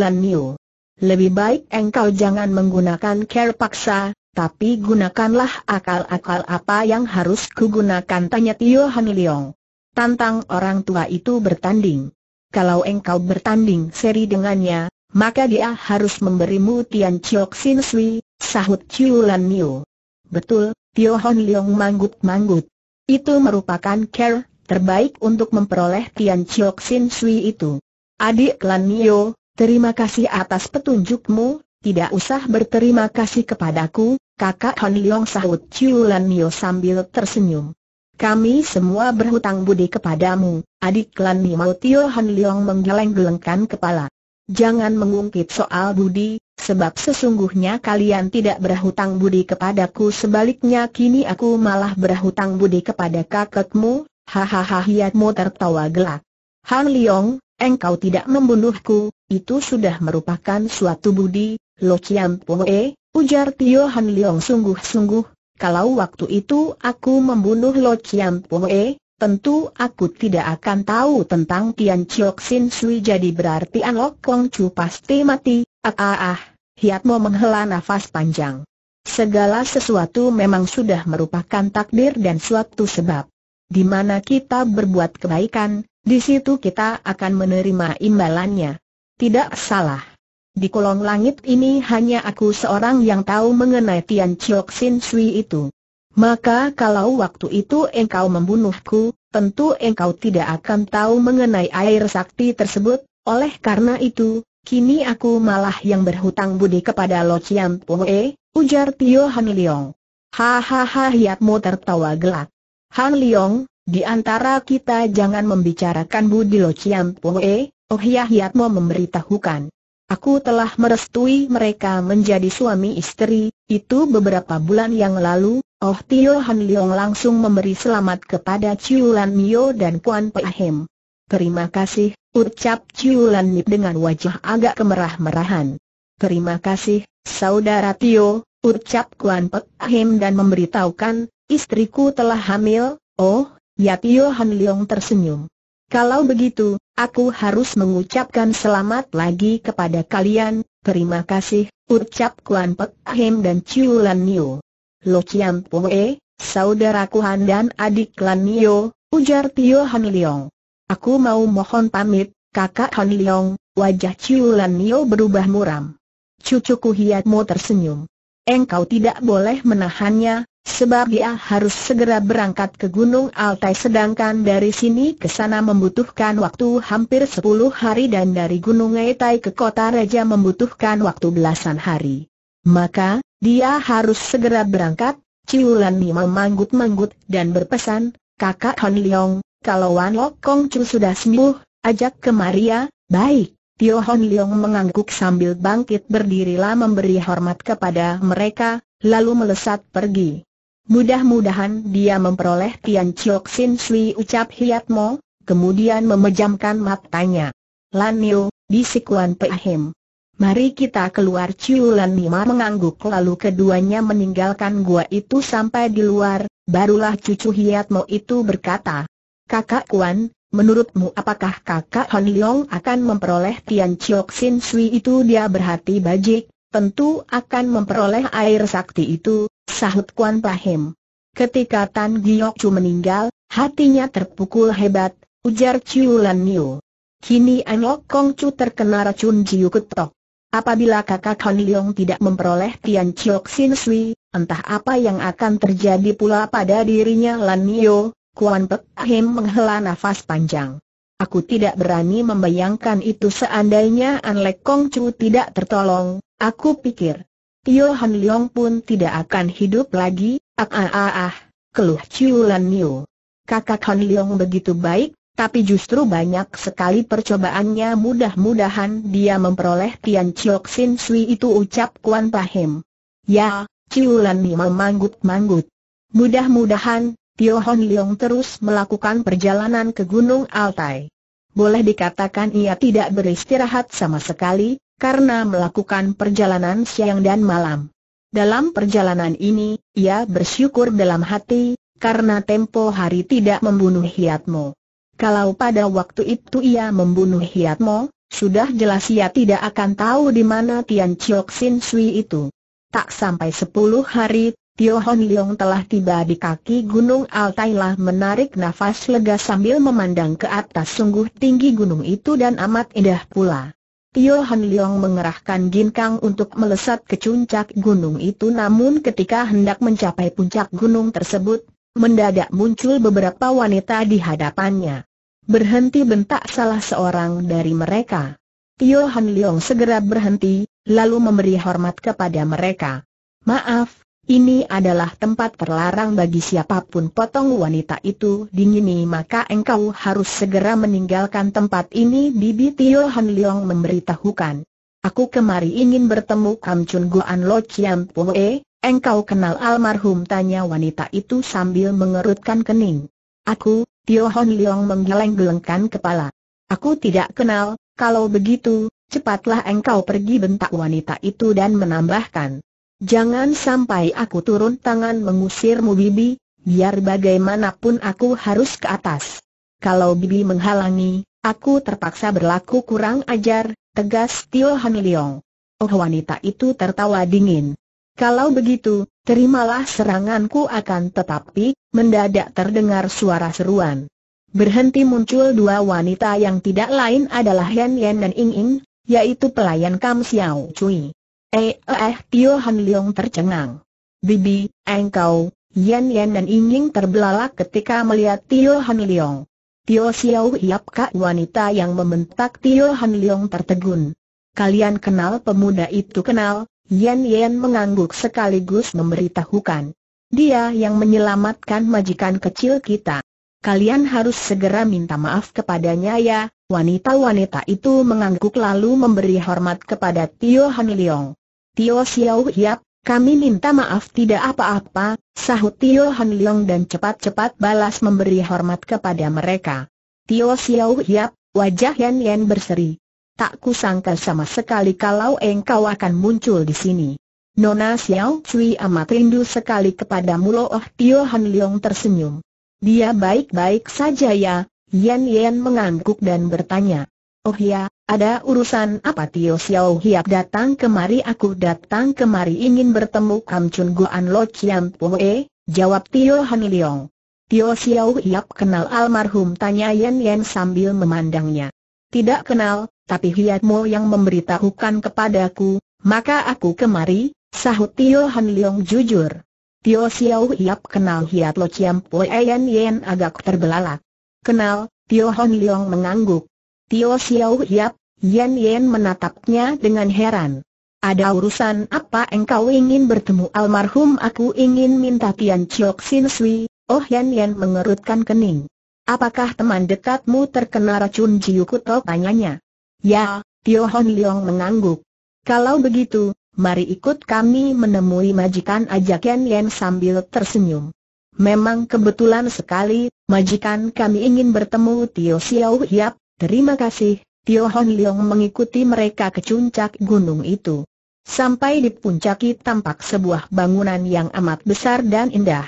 lan Niu. Lebih baik engkau jangan menggunakan care paksa, tapi gunakanlah akal-akal apa yang harus kugunakan tanya Tio Han Leong. Tantang orang tua itu bertanding. Kalau engkau bertanding seri dengannya, maka dia harus memberimu Tian Chok Sin Sui, sahut Lan Niu. Betul, Tio Hon Leong manggut-manggut. Itu merupakan care terbaik untuk memperoleh Tian Chiok Xin Sui itu. Adik Lan Nio, terima kasih atas petunjukmu, tidak usah berterima kasih kepadaku, kakak Hon Leong sahut Chiu Lan Nio sambil tersenyum. Kami semua berhutang budi kepadamu, adik Lan Nio Tio Hon Leong menggeleng-gelengkan kepala. Jangan mengungkit soal budi, sebab sesungguhnya kalian tidak berhutang budi kepadaku sebaliknya kini aku malah berhutang budi kepada kakekmu, hahaha hiatmu ya, tertawa gelak. Han Leong, engkau tidak membunuhku, itu sudah merupakan suatu budi, Lo Chiam Poe, ujar Tio Han Leong sungguh-sungguh, kalau waktu itu aku membunuh Lo Chiam Poe, Tentu aku tidak akan tahu tentang Tian Chok Sin Sui jadi berarti An Kong Chu pasti mati, ah ah ah, Hiatmo menghela nafas panjang. Segala sesuatu memang sudah merupakan takdir dan suatu sebab. Di mana kita berbuat kebaikan, di situ kita akan menerima imbalannya. Tidak salah. Di kolong langit ini hanya aku seorang yang tahu mengenai Tian Chuo Xin Sui itu. Maka kalau waktu itu engkau membunuhku, tentu engkau tidak akan tahu mengenai air sakti tersebut, oleh karena itu, Kini aku malah yang berhutang budi kepada Lo Chiam Poe, ujar Tio Han Leong. Hahaha hiatmu tertawa gelak. Han Leong, di antara kita jangan membicarakan budi Lo Chiam Poe, oh ya hiatmu memberitahukan. Aku telah merestui mereka menjadi suami istri, itu beberapa bulan yang lalu, Oh Tio Han Leong langsung memberi selamat kepada Lan Mio dan Kuan Hem. Terima kasih, Ucap Ciulan Nip dengan wajah agak kemerah-merahan. Terima kasih, Saudara Tio, ucap Kuan Pek Ahim dan memberitahukan, istriku telah hamil, oh, ya Tio Han Leong tersenyum. Kalau begitu, aku harus mengucapkan selamat lagi kepada kalian, terima kasih, ucap Kuan Pek Ahim dan Ciulan Nio. Lo Chiam Poe, saudaraku Han dan adik Lan Nio, ujar Tio Han Leong. Aku mau mohon pamit, kakak Han Leong, wajah Chiu Lan Nio berubah muram. Cucuku Hiatmo tersenyum. Engkau tidak boleh menahannya, sebab dia harus segera berangkat ke Gunung Altai sedangkan dari sini ke sana membutuhkan waktu hampir sepuluh hari dan dari Gunung Etai ke kota Raja membutuhkan waktu belasan hari. Maka, dia harus segera berangkat, Lan Nio memanggut-manggut dan berpesan, kakak Han Leong, kalau Wan Lok Kong Chu sudah sembuh, ajak ke Maria, baik. Tio Hon Leong mengangguk sambil bangkit berdirilah memberi hormat kepada mereka, lalu melesat pergi. Mudah-mudahan dia memperoleh Tian Chiok Sin Sui ucap Hiat Mo, kemudian memejamkan matanya. Lan Niu, bisik Wan Pei Mari kita keluar Ciu Ciulan Nima mengangguk lalu keduanya meninggalkan gua itu sampai di luar, barulah cucu Mo itu berkata, Kakak Kuan, menurutmu apakah kakak Hon Leong akan memperoleh Tian Chiok Sin Sui itu dia berhati bajik, tentu akan memperoleh air sakti itu, sahut Kuan Pahim. Ketika Tan Giok Chu meninggal, hatinya terpukul hebat, ujar Chiu Lan Niu. Kini Anok Kong Chu terkena racun Jiu Ketok. Apabila kakak Han Leong tidak memperoleh Tian Chiok Sin Sui, entah apa yang akan terjadi pula pada dirinya Lan Niu. Kuan Pek Hem menghela nafas panjang. Aku tidak berani membayangkan itu seandainya An Lek Kong Chu tidak tertolong, aku pikir. Tio Han Leong pun tidak akan hidup lagi, ah ah ah ah, keluh Chiu Lan Niu. Kakak Han Leong begitu baik, tapi justru banyak sekali percobaannya mudah-mudahan dia memperoleh Tian Chiok Sin Sui itu ucap Kuan Pahim. Ya, Chiu Lan Niu memanggut manggut Mudah-mudahan Tio Hon Leong terus melakukan perjalanan ke Gunung Altai. Boleh dikatakan ia tidak beristirahat sama sekali, karena melakukan perjalanan siang dan malam. Dalam perjalanan ini, ia bersyukur dalam hati, karena tempo hari tidak membunuh Hiatmo. Kalau pada waktu itu ia membunuh Hiatmo, sudah jelas ia tidak akan tahu di mana Tian Chiok Sin Sui itu. Tak sampai sepuluh hari, Tio Hon Leong telah tiba di kaki Gunung Altai lah menarik nafas lega sambil memandang ke atas sungguh tinggi gunung itu dan amat indah pula. Tio Hon Leong mengerahkan ginkang untuk melesat ke puncak gunung itu namun ketika hendak mencapai puncak gunung tersebut, mendadak muncul beberapa wanita di hadapannya. Berhenti bentak salah seorang dari mereka. Tio Hon Leong segera berhenti, lalu memberi hormat kepada mereka. Maaf, ini adalah tempat terlarang bagi siapapun potong wanita itu dingini maka engkau harus segera meninggalkan tempat ini Bibi Tio Han Leong memberitahukan. Aku kemari ingin bertemu Kam Chun Guan Lo Chiam engkau kenal almarhum tanya wanita itu sambil mengerutkan kening. Aku, Tio Han Leong menggeleng-gelengkan kepala. Aku tidak kenal, kalau begitu, cepatlah engkau pergi bentak wanita itu dan menambahkan. Jangan sampai aku turun tangan mengusirmu Bibi, biar bagaimanapun aku harus ke atas. Kalau Bibi menghalangi, aku terpaksa berlaku kurang ajar, tegas Tio Han Leong. Oh wanita itu tertawa dingin. Kalau begitu, terimalah seranganku akan tetapi, mendadak terdengar suara seruan. Berhenti muncul dua wanita yang tidak lain adalah Yan Yan dan Ying Ying, yaitu pelayan Kam Xiao Cui. Eh, eh, Tio Han Leong tercengang. Bibi, engkau, Yan Yan dan ingin terbelalak ketika melihat Tio Han Leong. Tio Xiao Hiap Kak wanita yang membentak Tio Han Leong tertegun. Kalian kenal pemuda itu kenal, Yan Yan mengangguk sekaligus memberitahukan. Dia yang menyelamatkan majikan kecil kita. Kalian harus segera minta maaf kepadanya ya, wanita-wanita itu mengangguk lalu memberi hormat kepada Tio Han Leong. Tio Xiao Hiap, kami minta maaf tidak apa-apa, sahut Tio Han Leong dan cepat-cepat balas memberi hormat kepada mereka. Tio Xiao Hiap, wajah Yan Yan berseri. Tak kusangka sama sekali kalau engkau akan muncul di sini. Nona Xiao Cui amat rindu sekali kepadamu loh oh, Tio Han Leong tersenyum. Dia baik-baik saja ya, Yan Yan mengangguk dan bertanya. Oh ya, ada urusan apa Tio Xiao Hiap datang kemari aku datang kemari ingin bertemu Kam Chun Guan Lo Chiam Pue, jawab Tio Han Liong. Tio Xiao Hiap kenal almarhum tanya Yen Yan sambil memandangnya. Tidak kenal, tapi Hiatmu yang memberitahukan kepadaku, maka aku kemari, sahut Tio Han Liong jujur. Tio Xiao Hiap kenal Hiat Lo Chiam Pue Yan Yen agak terbelalak. Kenal, Tio Han Liong mengangguk. Tio Xiao Hiap, Yan Yan menatapnya dengan heran. Ada urusan apa engkau ingin bertemu almarhum aku ingin minta Tian Chiok Sin Sui, oh Yan Yan mengerutkan kening. Apakah teman dekatmu terkena racun Jiukuto tanyanya? Ya, Tio Hon Leong mengangguk. Kalau begitu, mari ikut kami menemui majikan ajak Yan Yan sambil tersenyum. Memang kebetulan sekali, majikan kami ingin bertemu Tio Xiao Hiap, terima kasih, Tio Hon Leong mengikuti mereka ke puncak gunung itu. Sampai di itu tampak sebuah bangunan yang amat besar dan indah.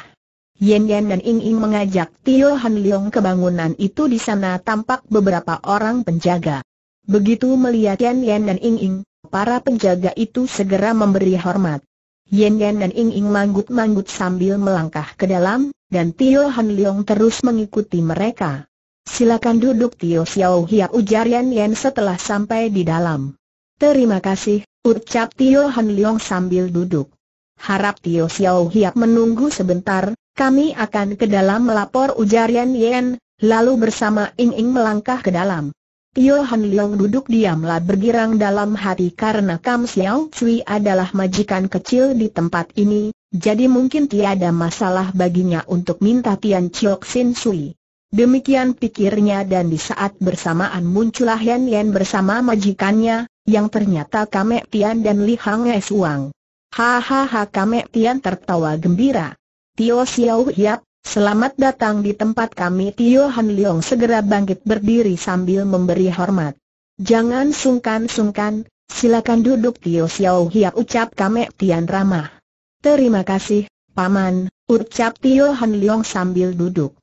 Yen Yen dan Ying Ying mengajak Tio Hon Leong ke bangunan itu di sana tampak beberapa orang penjaga. Begitu melihat Yen Yen dan Ying Ying, para penjaga itu segera memberi hormat. Yen Yen dan Ying Ying manggut-manggut sambil melangkah ke dalam, dan Tio Hon Leong terus mengikuti mereka. Silakan duduk Tio Xiao Hiap ujar Yan Yan setelah sampai di dalam. Terima kasih, ucap Tio Han Leong sambil duduk. Harap Tio Xiao Hiap menunggu sebentar, kami akan ke dalam melapor ujar Yan Yan, lalu bersama Ing Ing melangkah ke dalam. Tio Han Leong duduk diamlah bergirang dalam hati karena Kam Xiao Cui adalah majikan kecil di tempat ini, jadi mungkin tiada masalah baginya untuk minta Tian Chiok Sin Cui. Demikian pikirnya dan di saat bersamaan muncullah Yan Yan bersama majikannya, yang ternyata Kamek Tian dan Li Hang Es Wang. Hahaha Kamek Tian tertawa gembira. Tio Xiao Hiap, selamat datang di tempat kami Tio Han Leong segera bangkit berdiri sambil memberi hormat. Jangan sungkan-sungkan, silakan duduk Tio Xiao Hiap ucap Kamek Tian ramah. Terima kasih, Paman, ucap Tio Han Leong sambil duduk.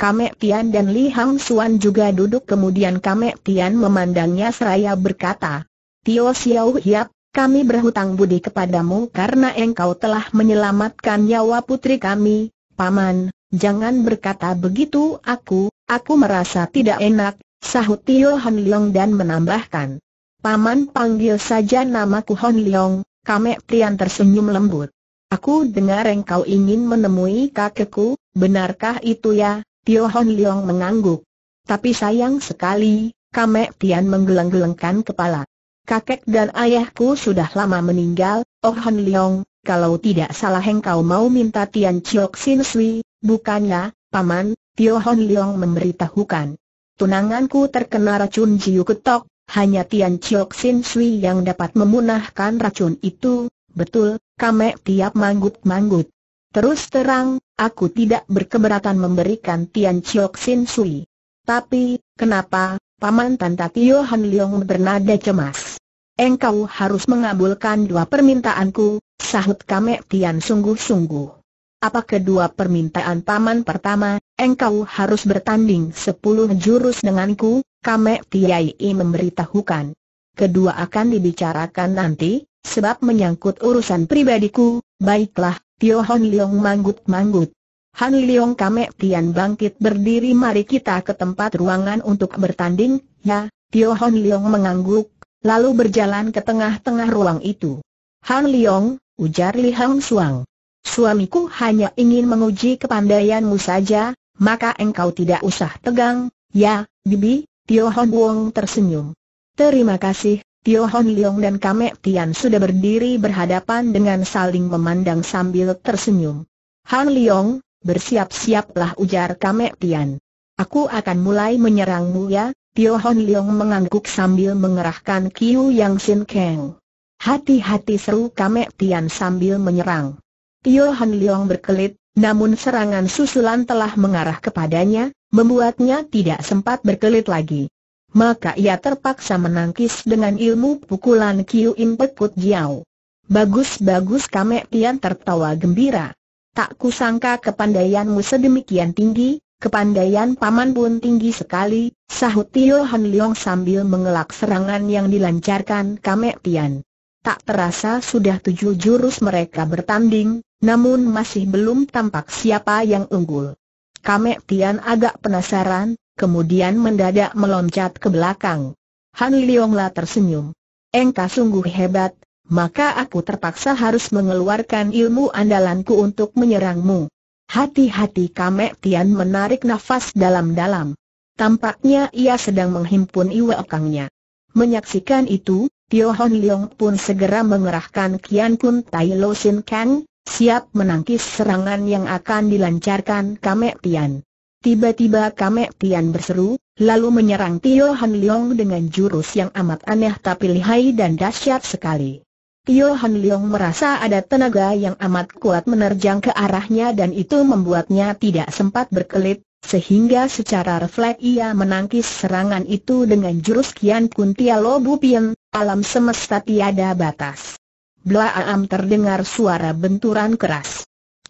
Kamek Tian dan Li Hang Suan juga duduk kemudian Kamek Tian memandangnya seraya berkata, Tio Xiao Hiap, kami berhutang budi kepadamu karena engkau telah menyelamatkan nyawa putri kami, Paman, jangan berkata begitu aku, aku merasa tidak enak, sahut Tio Han Leong dan menambahkan. Paman panggil saja namaku Hon Leong, Kamek Tian tersenyum lembut. Aku dengar engkau ingin menemui kakekku, benarkah itu ya? Tio Hon Leong mengangguk. Tapi sayang sekali, Kamek Tian menggeleng-gelengkan kepala. Kakek dan ayahku sudah lama meninggal, Oh Hon Leong, kalau tidak salah engkau mau minta Tian Chiok Sin Sui, bukannya, Paman, Tio Hon Leong memberitahukan. Tunanganku terkena racun Jiu Ketok, hanya Tian Chiok Sin Sui yang dapat memunahkan racun itu, betul, Kamek Tiap manggut-manggut. Terus terang, aku tidak berkeberatan memberikan Tian Chiok Sin Sui. Tapi, kenapa, Paman Tanta Tio Han Leong bernada cemas? Engkau harus mengabulkan dua permintaanku, sahut Kamek Tian sungguh-sungguh. Apa kedua permintaan paman pertama, engkau harus bertanding sepuluh jurus denganku, Kamek Tiai memberitahukan. Kedua akan dibicarakan nanti, sebab menyangkut urusan pribadiku, baiklah, Tio Hon Leong manggut-manggut. Han Leong Kamek Tian bangkit berdiri mari kita ke tempat ruangan untuk bertanding, ya, Tio Hon Leong mengangguk, lalu berjalan ke tengah-tengah ruang itu. Han Leong, ujar Li Hang Suang. Suamiku hanya ingin menguji kepandaianmu saja, maka engkau tidak usah tegang, ya, Bibi, Tio Hon Wong tersenyum. Terima kasih, Tio Hon Leong dan Kamek Tian sudah berdiri berhadapan dengan saling memandang sambil tersenyum. Han Leong, bersiap-siaplah ujar Kamek Tian. Aku akan mulai menyerangmu ya, Tio Hon Leong mengangguk sambil mengerahkan Kiu Yang Sin Kang. Hati-hati seru Kamek Tian sambil menyerang. Tio Hon Leong berkelit, namun serangan susulan telah mengarah kepadanya, membuatnya tidak sempat berkelit lagi maka ia terpaksa menangkis dengan ilmu pukulan Kiu im Put Jiao. Bagus-bagus Kamek Tian tertawa gembira. Tak kusangka kepandaianmu sedemikian tinggi, kepandaian paman pun tinggi sekali, sahut Tio Han Leong sambil mengelak serangan yang dilancarkan Kamek Tian. Tak terasa sudah tujuh jurus mereka bertanding, namun masih belum tampak siapa yang unggul. Kamek Tian agak penasaran, kemudian mendadak meloncat ke belakang. Han Leongla tersenyum. Engkau sungguh hebat, maka aku terpaksa harus mengeluarkan ilmu andalanku untuk menyerangmu. Hati-hati Kamek Tian menarik nafas dalam-dalam. Tampaknya ia sedang menghimpun okangnya. Menyaksikan itu, Tio Hon Leong pun segera mengerahkan Kian Kun Tai Lo Sin Kang, siap menangkis serangan yang akan dilancarkan Kamek Tian. Tiba-tiba Kamek Tian berseru, lalu menyerang Tio Han Leong dengan jurus yang amat aneh tapi lihai dan dahsyat sekali. Tio Han Leong merasa ada tenaga yang amat kuat menerjang ke arahnya dan itu membuatnya tidak sempat berkelit, sehingga secara refleks ia menangkis serangan itu dengan jurus Kian Kuntia Lobu Pien, alam semesta tiada batas. Blaam terdengar suara benturan keras.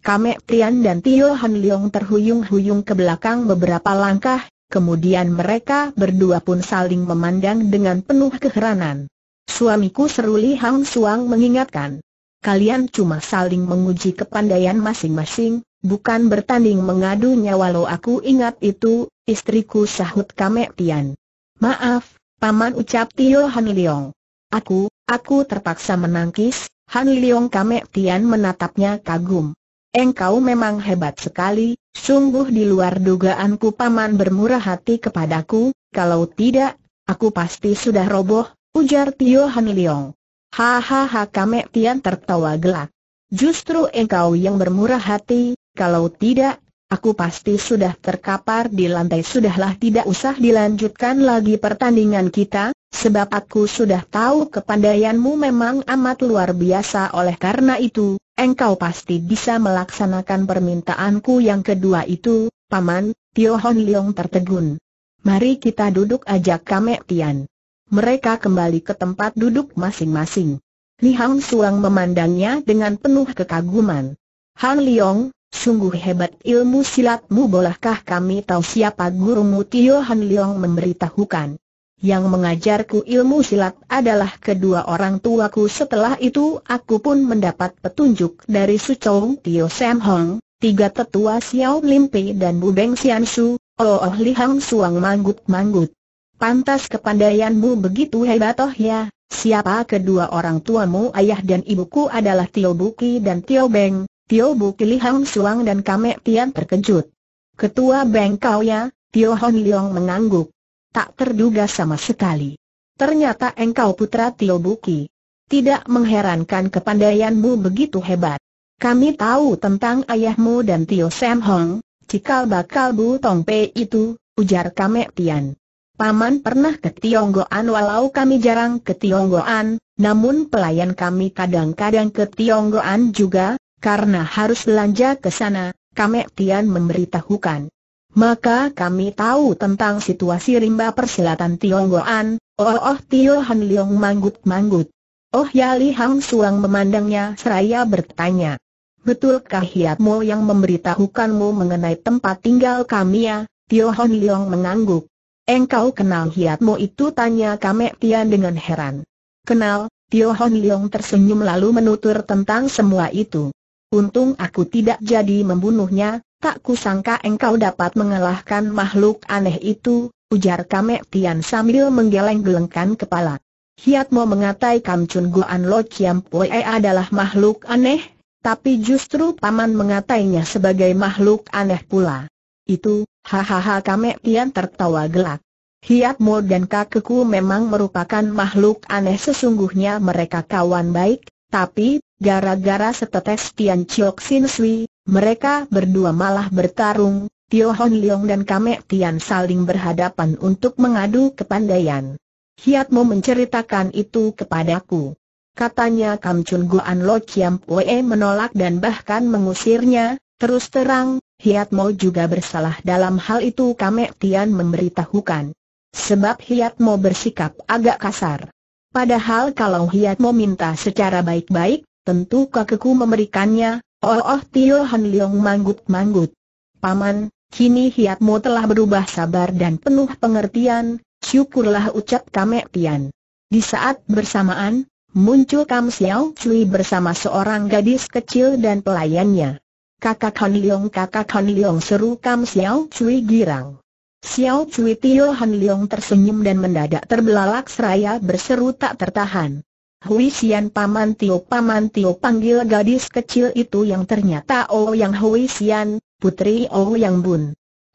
Kamek Tian dan Tio Han Leong terhuyung-huyung ke belakang beberapa langkah, kemudian mereka berdua pun saling memandang dengan penuh keheranan. Suamiku Seruli Li Hang Suang mengingatkan. Kalian cuma saling menguji kepandaian masing-masing, bukan bertanding mengadu nyawa lo aku ingat itu, istriku sahut Kamek Tian. Maaf, Paman ucap Tio Han Leong. Aku, aku terpaksa menangkis, Han Leong Kame Tian menatapnya kagum. Engkau memang hebat sekali, sungguh di luar dugaanku paman bermurah hati kepadaku, kalau tidak, aku pasti sudah roboh, ujar Tio Han Leong. Hahaha Kamek Tian tertawa gelak. Justru engkau yang bermurah hati, kalau tidak, aku pasti sudah terkapar di lantai sudahlah tidak usah dilanjutkan lagi pertandingan kita, sebab aku sudah tahu kepandaianmu memang amat luar biasa oleh karena itu, engkau pasti bisa melaksanakan permintaanku yang kedua itu, Paman, Tio Hon Leong tertegun. Mari kita duduk ajak Kamek Tian. Mereka kembali ke tempat duduk masing-masing. Li Hang Suang memandangnya dengan penuh kekaguman. Han Leong, sungguh hebat ilmu silatmu bolehkah kami tahu siapa gurumu Tio Han Leong memberitahukan. Yang mengajarku ilmu silat adalah kedua orang tuaku setelah itu aku pun mendapat petunjuk dari Su Chong, Tio Sam Hong, tiga tetua Xiao Pei dan Beng Sian Su, Oh Oh Li Hang Suang Manggut Manggut. Pantas kepandaianmu begitu hebat oh ya, siapa kedua orang tuamu ayah dan ibuku adalah Tio Buki dan Tio Beng, Tio Buki Li Hang Suang dan Kamek Tian terkejut. Ketua Beng kau ya, Tio Hon Leong mengangguk tak terduga sama sekali. Ternyata engkau putra Tio Buki. Tidak mengherankan kepandaianmu begitu hebat. Kami tahu tentang ayahmu dan Tio Sam Hong, cikal bakal Bu Tong Pei itu, ujar Kamek Tian. Paman pernah ke Tionggoan walau kami jarang ke Tionggoan, namun pelayan kami kadang-kadang ke Tionggoan juga, karena harus belanja ke sana, Kamek Tian memberitahukan maka kami tahu tentang situasi rimba persilatan Tionggoan, oh oh Tio Han Leong manggut-manggut. Oh ya Li Hang Suang memandangnya seraya bertanya. Betulkah hiatmu yang memberitahukanmu mengenai tempat tinggal kami ya? Tio Han Leong mengangguk. Engkau kenal hiatmu itu tanya Kamek Tian dengan heran. Kenal, Tio Han Leong tersenyum lalu menutur tentang semua itu. Untung aku tidak jadi membunuhnya, Tak kusangka engkau dapat mengalahkan makhluk aneh itu, ujar Kamek Tian sambil menggeleng-gelengkan kepala. Hiat mau mengatai Kam Chun Guan Lo Chiam Pue adalah makhluk aneh, tapi justru paman mengatainya sebagai makhluk aneh pula. Itu, hahaha Kamek Tian tertawa gelak. Hiat Mo dan kakekku memang merupakan makhluk aneh sesungguhnya mereka kawan baik, tapi, gara-gara setetes Tian Chiok Sin Sui, mereka berdua malah bertarung, Tio Hon Leong dan Kamek Tian saling berhadapan untuk mengadu kepandaian. Hiatmo menceritakan itu kepadaku. Katanya Kam Chun Guan Lo Chiam Pue menolak dan bahkan mengusirnya, terus terang, Hiat Mo juga bersalah dalam hal itu Kamek Tian memberitahukan. Sebab Hiat Mo bersikap agak kasar. Padahal kalau Hiat Mo minta secara baik-baik, tentu kakekku memberikannya, Oh oh Tio Han Leong manggut-manggut. Paman, kini hiatmu telah berubah sabar dan penuh pengertian, syukurlah ucap Kamek Tian. Di saat bersamaan, muncul Kam Xiao Cui bersama seorang gadis kecil dan pelayannya. Kakak Han Leong kakak Han Leong seru Kam Xiao Cui girang. Xiao Cui Tio Han Leong tersenyum dan mendadak terbelalak seraya berseru tak tertahan. Hui Xian Paman Tio Paman Tio panggil gadis kecil itu yang ternyata Oh Yang Hui Xian, putri Oh Yang Bun.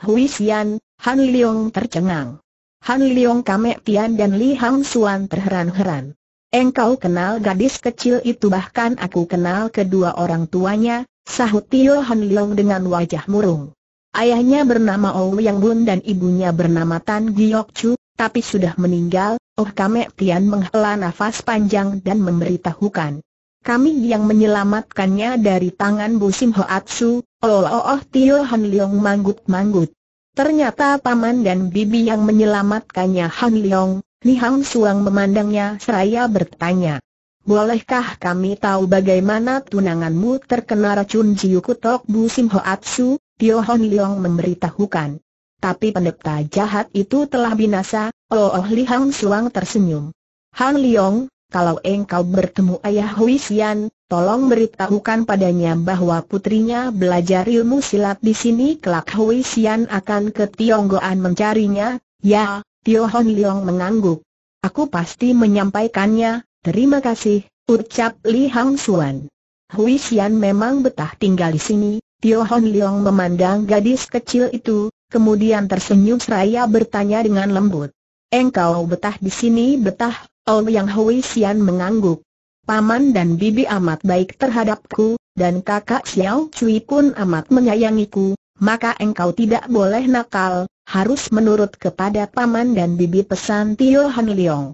Hui Xian, Han Leong tercengang. Han Leong Kame Tian dan Li Hang Suan terheran-heran. Engkau kenal gadis kecil itu bahkan aku kenal kedua orang tuanya, sahut Tio Han Leong dengan wajah murung. Ayahnya bernama Oh Yang Bun dan ibunya bernama Tan Giok Chu, tapi sudah meninggal, Oh kami Tian menghela nafas panjang dan memberitahukan. Kami yang menyelamatkannya dari tangan Bu Sim Ho Atsu. oh oh oh Tio Han Leong manggut-manggut. Ternyata paman dan bibi yang menyelamatkannya Han Leong, Ni Hang Suang memandangnya seraya bertanya. Bolehkah kami tahu bagaimana tunanganmu terkena racun Jiu Kutok Ho Atsu? Tio Han Leong memberitahukan. Tapi pendeta jahat itu telah binasa, Oh, oh Li Hang Suang tersenyum. Han Liong, kalau engkau bertemu ayah Hui Xian, tolong beritahukan padanya bahwa putrinya belajar ilmu silat di sini kelak Hui Xian akan ke Tionggoan mencarinya, ya, Tio Hon Liong mengangguk. Aku pasti menyampaikannya, terima kasih, ucap Li Hang Suan. Hui Xian memang betah tinggal di sini, Tio Hon Liong memandang gadis kecil itu, kemudian tersenyum seraya bertanya dengan lembut. Engkau betah di sini betah, Ol Yang Hui Xian mengangguk. Paman dan bibi amat baik terhadapku, dan kakak Xiao Cui pun amat menyayangiku, maka engkau tidak boleh nakal, harus menurut kepada paman dan bibi pesan Tio Han Leong.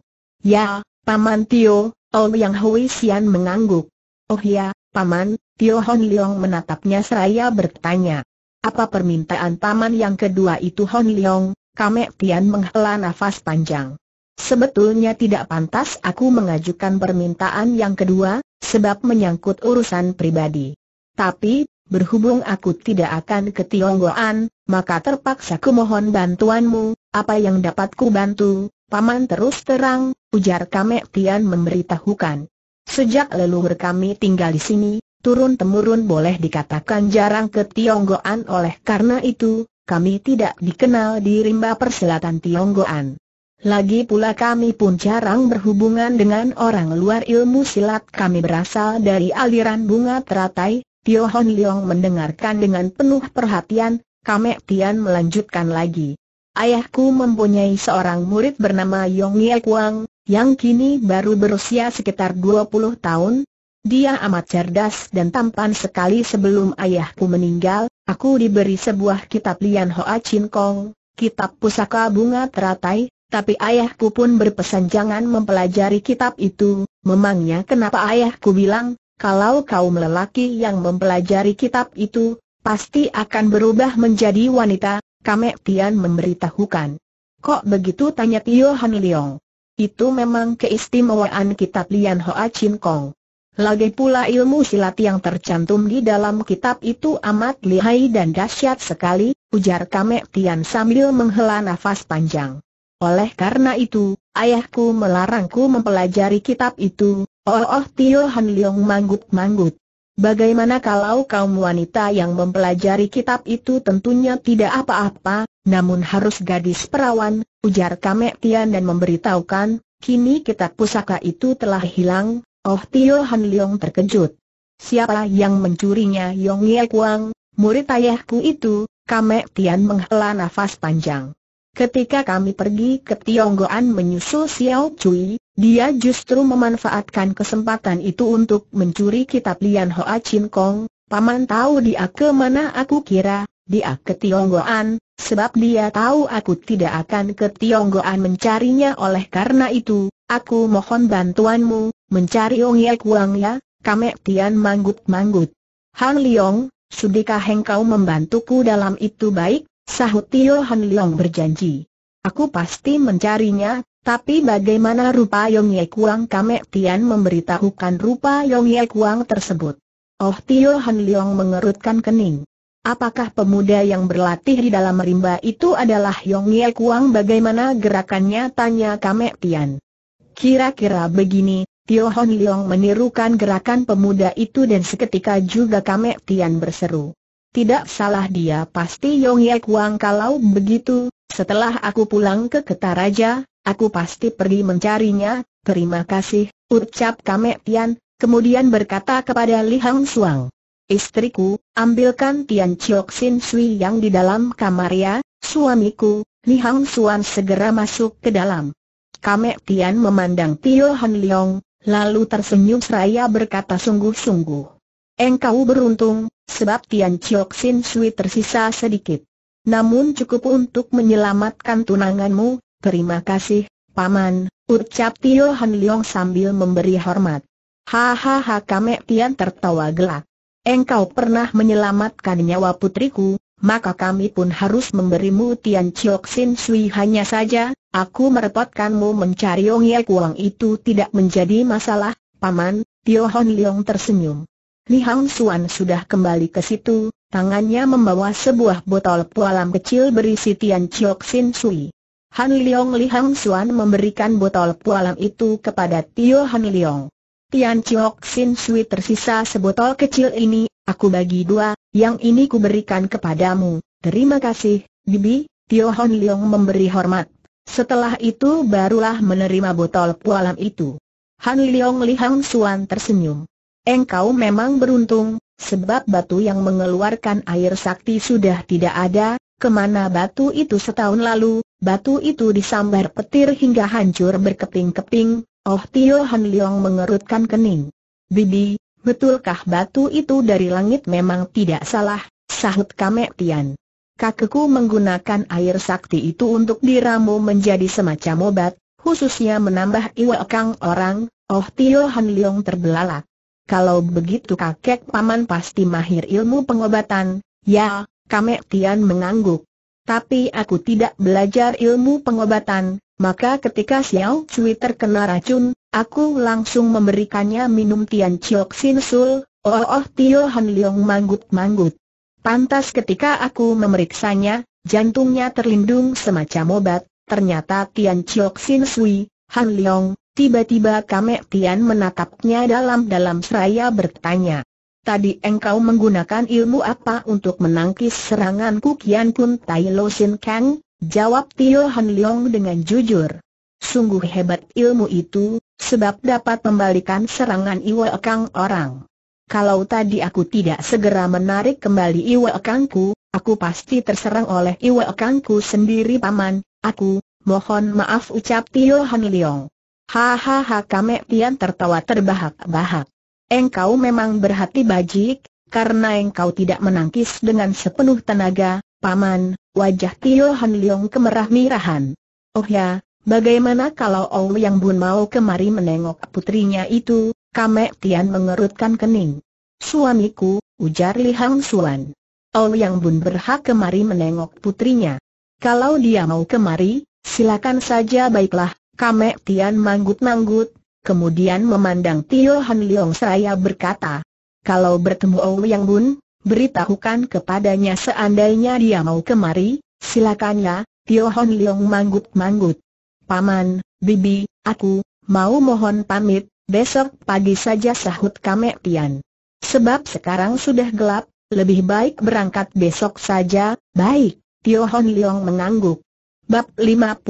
Ya, paman Tio, Ol Yang Hui Xian mengangguk. Oh ya, paman, Tio Han Leong menatapnya seraya bertanya. Apa permintaan paman yang kedua itu Han Leong? Kamek Tian menghela nafas panjang. Sebetulnya tidak pantas aku mengajukan permintaan yang kedua, sebab menyangkut urusan pribadi. Tapi, berhubung aku tidak akan ke Tionggoan, maka terpaksa mohon bantuanmu, apa yang dapat ku bantu, Paman terus terang, ujar Kamek Tian memberitahukan. Sejak leluhur kami tinggal di sini, turun-temurun boleh dikatakan jarang ke Tionggoan oleh karena itu, kami tidak dikenal di rimba perselatan Tionggoan. Lagi pula kami pun jarang berhubungan dengan orang luar ilmu silat kami berasal dari aliran bunga teratai, Tio Hon Leong mendengarkan dengan penuh perhatian, Kamek Tian melanjutkan lagi. Ayahku mempunyai seorang murid bernama Yong Ye Kuang, yang kini baru berusia sekitar 20 tahun, dia amat cerdas dan tampan sekali sebelum ayahku meninggal, aku diberi sebuah kitab Lian Hoa Chin Kong, kitab pusaka bunga teratai, tapi ayahku pun berpesan jangan mempelajari kitab itu, memangnya kenapa ayahku bilang, kalau kaum lelaki yang mempelajari kitab itu, pasti akan berubah menjadi wanita, Kamek Tian memberitahukan. Kok begitu tanya Tio Han Leong? Itu memang keistimewaan kitab Lian Hoa Chin Kong. Lagi pula ilmu silat yang tercantum di dalam kitab itu amat lihai dan dahsyat sekali, ujar Kamek Tian sambil menghela nafas panjang. Oleh karena itu, ayahku melarangku mempelajari kitab itu, oh oh Tio Han Leong manggut-manggut. Bagaimana kalau kaum wanita yang mempelajari kitab itu tentunya tidak apa-apa, namun harus gadis perawan, ujar Kamek Tian dan memberitahukan, kini kitab pusaka itu telah hilang, Oh Tio Han Leong terkejut. Siapa yang mencurinya Yong Ye Kuang, murid ayahku itu, Kamek Tian menghela nafas panjang. Ketika kami pergi ke Tionggoan menyusul Xiao Cui, dia justru memanfaatkan kesempatan itu untuk mencuri kitab Lian Hoa Chin Kong, paman tahu dia ke mana aku kira, dia ke Tionggoan, sebab dia tahu aku tidak akan ke Tionggoan mencarinya oleh karena itu, Aku mohon bantuanmu, mencari Ong Yek Wang ya, Kamek Tian manggut-manggut. Han Leong, sudikah engkau membantuku dalam itu baik? Sahut Tio Han Leong berjanji. Aku pasti mencarinya, tapi bagaimana rupa Yong Ye Kuang Kamek Tian memberitahukan rupa Yong Ye Kuang tersebut. Oh Tio Han Leong mengerutkan kening. Apakah pemuda yang berlatih di dalam rimba itu adalah Yong Ye Kuang bagaimana gerakannya tanya Kamek Tian. Kira-kira begini, Tio Hon Leong menirukan gerakan pemuda itu dan seketika juga Kamek Tian berseru. Tidak salah dia pasti Yong Ye Kuang kalau begitu, setelah aku pulang ke Ketaraja, aku pasti pergi mencarinya, terima kasih, ucap Kamek Tian, kemudian berkata kepada Li Hang Suang. Istriku, ambilkan Tian Chiok Sin Sui yang di dalam kamar ya, suamiku, Li Hang Suang segera masuk ke dalam. Kamek Tian memandang Tio Han Leong, lalu tersenyum seraya berkata sungguh-sungguh. Engkau beruntung, sebab Tian Chiok Sin Sui tersisa sedikit. Namun cukup untuk menyelamatkan tunanganmu, terima kasih, Paman, ucap Tio Han Leong sambil memberi hormat. Hahaha Kamek Tian tertawa gelak. Engkau pernah menyelamatkan nyawa putriku, maka kami pun harus memberimu Tian Chiok Sin Sui hanya saja, aku merepotkanmu mencari Ong Ye Kuang itu tidak menjadi masalah, Paman, Tio Hon Leong tersenyum. Li Hang Suan sudah kembali ke situ, tangannya membawa sebuah botol pualam kecil berisi Tian Chiok Sin Sui. Han Leong Li Hang Suan memberikan botol pualam itu kepada Tio Han Leong. Tian Chiok Sin Sui tersisa sebotol kecil ini, aku bagi dua, yang ini kuberikan kepadamu. Terima kasih, Bibi, Tio Hon Leong memberi hormat. Setelah itu barulah menerima botol pualam itu. Han Leong Lihang Suan tersenyum. Engkau memang beruntung, sebab batu yang mengeluarkan air sakti sudah tidak ada, kemana batu itu setahun lalu, batu itu disambar petir hingga hancur berkeping-keping, Oh Tio Han Leong mengerutkan kening. Bibi, betulkah batu itu dari langit memang tidak salah, sahut Kamek Tian. Kakekku menggunakan air sakti itu untuk diramu menjadi semacam obat, khususnya menambah iwa kang orang, Oh Tio Han Leong terbelalak. Kalau begitu kakek paman pasti mahir ilmu pengobatan, ya, Kamek Tian mengangguk. Tapi aku tidak belajar ilmu pengobatan, maka ketika Xiao Cui terkena racun, aku langsung memberikannya minum Tian Chiok Sin Sul, oh oh Tio Han Leong manggut-manggut. Pantas ketika aku memeriksanya, jantungnya terlindung semacam obat, ternyata Tian Chiok Sin Sui, Han Leong, tiba-tiba Kamek Tian menatapnya dalam-dalam seraya bertanya. Tadi engkau menggunakan ilmu apa untuk menangkis seranganku Kian Pun Tai Lo Sin Kang? Jawab Tio Han Leong dengan jujur. Sungguh hebat ilmu itu, sebab dapat membalikan serangan Iwa Kang orang. Kalau tadi aku tidak segera menarik kembali Iwa Kangku, aku pasti terserang oleh Iwa Kangku sendiri paman, aku, mohon maaf ucap Tio Han Leong. Hahaha Kamek Tian tertawa terbahak-bahak. Engkau memang berhati bajik, karena engkau tidak menangkis dengan sepenuh tenaga, Paman, wajah Tio Han Leong kemerah-mirahan. Oh ya, bagaimana kalau Ong Yang Bun mau kemari menengok putrinya itu? Kamek Tian mengerutkan kening. Suamiku, ujar Li Hang Suan. Ong Yang Bun berhak kemari menengok putrinya. Kalau dia mau kemari, silakan saja baiklah. Kamek Tian manggut-manggut, kemudian memandang Tio Han Leong seraya berkata, kalau bertemu Ong Yang Bun, beritahukan kepadanya seandainya dia mau kemari, silakan ya, Tio Hon Leong manggut-manggut. Paman, Bibi, aku, mau mohon pamit, besok pagi saja sahut Kamek Tian. Sebab sekarang sudah gelap, lebih baik berangkat besok saja, baik, Tio Hon Leong mengangguk. Bab 58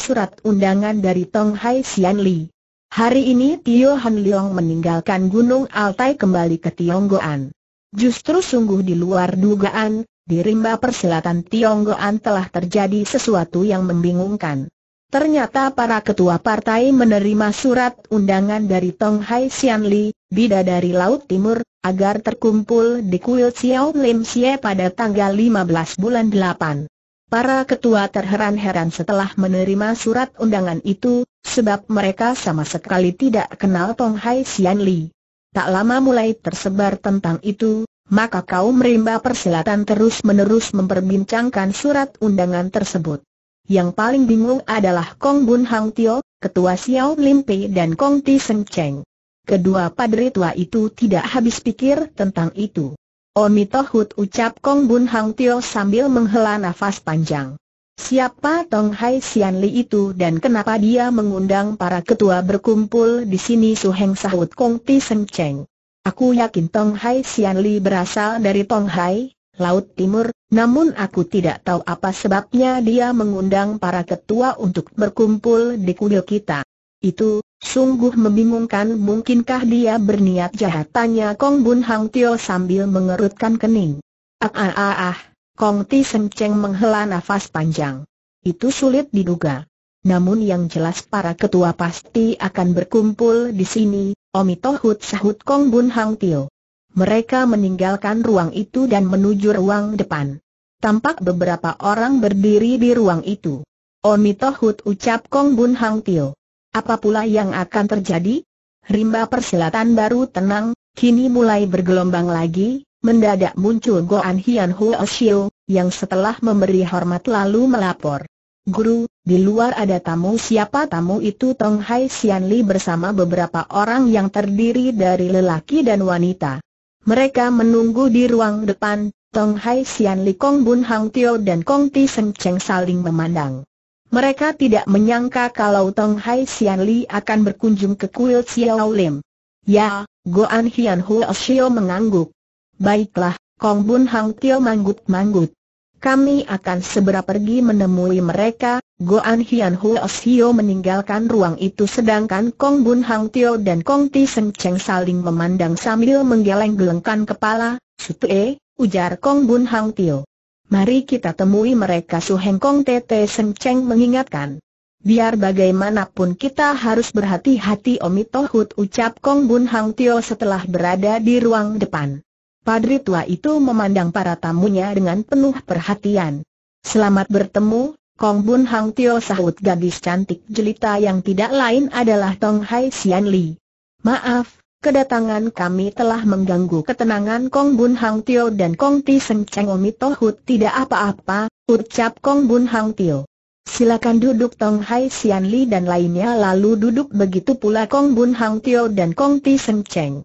Surat Undangan dari Tong Hai Sian Li Hari ini Tio Hon Leong meninggalkan Gunung Altai kembali ke Tionggoan. Justru sungguh di luar dugaan, di rimba perselatan Tionggoan telah terjadi sesuatu yang membingungkan. Ternyata para ketua partai menerima surat undangan dari Tong Hai Sian Li, bidadari Laut Timur, agar terkumpul di kuil Xiao Lim Xie pada tanggal 15 bulan 8. Para ketua terheran-heran setelah menerima surat undangan itu, sebab mereka sama sekali tidak kenal Tong Hai Sian Li. Tak lama mulai tersebar tentang itu, maka kaum rimba persilatan terus-menerus memperbincangkan surat undangan tersebut. Yang paling bingung adalah Kong Bun Hang Tio, Ketua Xiao Lim Pei dan Kong Ti Seng Cheng. Kedua padri tua itu tidak habis pikir tentang itu. Omitohut ucap Kong Bun Hang Tio sambil menghela nafas panjang. Siapa Tong Hai Sian Li itu dan kenapa dia mengundang para ketua berkumpul di sini Su Heng sahut Kong Ti Seng Cheng. Aku yakin Tong Hai Sian Li berasal dari Tong Hai, Laut Timur, namun aku tidak tahu apa sebabnya dia mengundang para ketua untuk berkumpul di kuil kita. Itu, sungguh membingungkan mungkinkah dia berniat jahat tanya Kong Bun Hang Tio sambil mengerutkan kening. Ah ah ah ah. Kong Ti Semceng menghela nafas panjang. Itu sulit diduga. Namun yang jelas para ketua pasti akan berkumpul di sini, Omi sahut Kong Bun Hang Tio. Mereka meninggalkan ruang itu dan menuju ruang depan. Tampak beberapa orang berdiri di ruang itu. Omi ucap Kong Bun Hang Tio. Apa pula yang akan terjadi? Rimba persilatan baru tenang, kini mulai bergelombang lagi, mendadak muncul Goan Hian Huo Xiu, yang setelah memberi hormat lalu melapor. Guru, di luar ada tamu siapa tamu itu Tong Hai Sian Li bersama beberapa orang yang terdiri dari lelaki dan wanita. Mereka menunggu di ruang depan, Tong Hai Sian Li Kong Bun Hang Tio dan Kong Ti Seng Cheng saling memandang. Mereka tidak menyangka kalau Tong Hai Sian Li akan berkunjung ke kuil Xiao Lim. Ya, Goan Hian Huo Xiu mengangguk. Baiklah, Kong Bun Hang Tio manggut-manggut. Kami akan segera pergi menemui mereka, Goan Hian Huo Osio meninggalkan ruang itu sedangkan Kong Bun Hang Tio dan Kong Ti Seng Cheng saling memandang sambil menggeleng-gelengkan kepala, E, ujar Kong Bun Hang Tio. Mari kita temui mereka Su Heng Kong Tete Seng Cheng mengingatkan. Biar bagaimanapun kita harus berhati-hati Omi Tohut ucap Kong Bun Hang Tio setelah berada di ruang depan. Padri tua itu memandang para tamunya dengan penuh perhatian. Selamat bertemu, Kong Bun Hang Tio sahut gadis cantik jelita yang tidak lain adalah Tong Hai Sian Li. Maaf, Kedatangan kami telah mengganggu ketenangan Kong Bun Hang Tio dan Kong Ti Seng Cheng Omi Tohut tidak apa-apa, ucap Kong Bun Hang Tio. Silakan duduk Tong Hai Sian Li dan lainnya lalu duduk begitu pula Kong Bun Hang Tio dan Kong Ti Seng Cheng.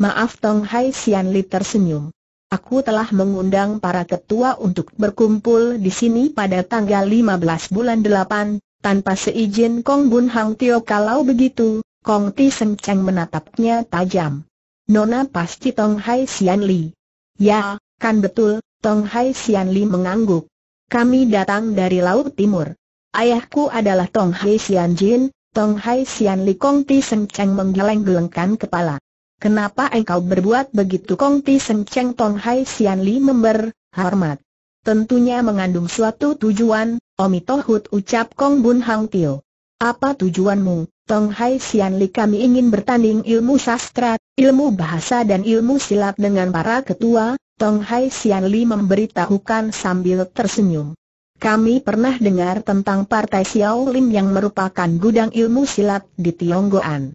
Maaf Tong Hai Sian Li tersenyum. Aku telah mengundang para ketua untuk berkumpul di sini pada tanggal 15 bulan 8, tanpa seizin Kong Bun Hang Tio kalau begitu, Kong Ti Seng Cheng menatapnya tajam. Nona pasti Tong Hai Sian Li. Ya, kan betul, Tong Hai Sian Li mengangguk. Kami datang dari Laut Timur. Ayahku adalah Tong Hai Sian Jin, Tong Hai Sian Li Kong Ti Seng Cheng menggeleng-gelengkan kepala. Kenapa engkau berbuat begitu Kong Ti Seng Cheng Tong Hai Sian Li member, hormat. Tentunya mengandung suatu tujuan, Omi Tohut ucap Kong Bun Hang Tio. Apa tujuanmu, Tong Hai Sian Li kami ingin bertanding ilmu sastra, ilmu bahasa dan ilmu silat dengan para ketua, Tong Hai Sian Li memberitahukan sambil tersenyum. Kami pernah dengar tentang Partai Xiao Lim yang merupakan gudang ilmu silat di Tionggoan.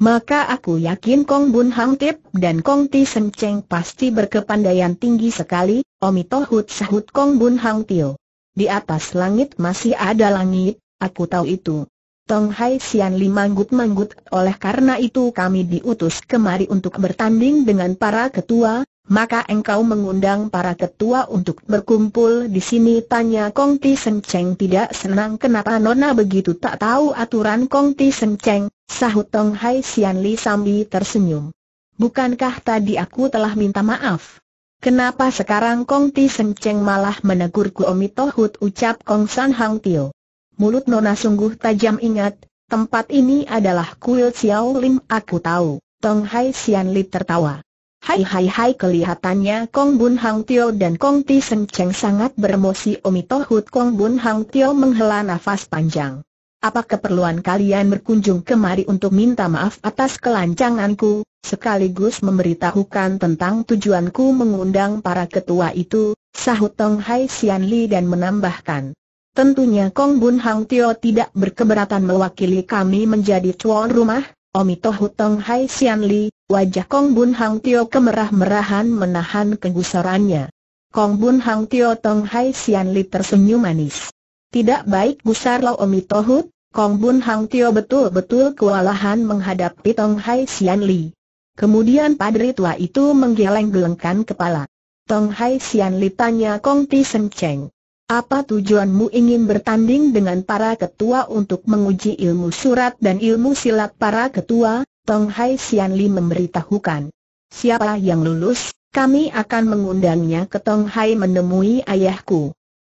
Maka aku yakin Kong Bun Hang Tip dan Kong Ti Sen Cheng pasti berkepandaian tinggi sekali, Omitohut sahut Kong Bun Hang Tio. Di atas langit masih ada langit, aku tahu itu. Tong Hai Sian Li manggut-manggut, oleh karena itu kami diutus kemari untuk bertanding dengan para ketua, maka engkau mengundang para ketua untuk berkumpul di sini tanya Kong Ti Seng Cheng tidak senang kenapa Nona begitu tak tahu aturan Kong Ti Seng Cheng, sahut Tong Hai Sian Li sambil tersenyum. Bukankah tadi aku telah minta maaf? Kenapa sekarang Kong Ti Seng Cheng malah menegurku omitohut ucap Kong San Hang Tio? Mulut Nona sungguh tajam ingat, tempat ini adalah kuil Xiao Lim aku tahu, Tong Hai Sian Li tertawa. Hai hai hai kelihatannya Kong Bun Hang Tio dan Kong Ti Seng Cheng sangat beremosi omitohut Tohut Kong Bun Hang Tio menghela nafas panjang. Apa keperluan kalian berkunjung kemari untuk minta maaf atas kelancanganku, sekaligus memberitahukan tentang tujuanku mengundang para ketua itu, sahut Tong Hai Sian Li dan menambahkan. Tentunya Kong Bun Hang Tio tidak berkeberatan mewakili kami menjadi tuan rumah, Omito Hutong Hai Sian Li, wajah Kong Bun Hang Tio kemerah-merahan menahan kegusarannya. Kong Bun Hang Tio Tong Hai Sian Li tersenyum manis. Tidak baik gusar Lo Omito hut. Kong Bun Hang Tio betul-betul kewalahan menghadapi Tong Hai Sian Li. Kemudian padri tua itu menggeleng-gelengkan kepala. Tong Hai Sian Li tanya Kong Ti Sen Cheng. Apa tujuanmu ingin bertanding dengan para ketua untuk menguji ilmu surat dan ilmu silat para ketua? Tong Hai Sian Li memberitahukan. Siapa yang lulus, kami akan mengundangnya ke Tong Hai menemui ayahku.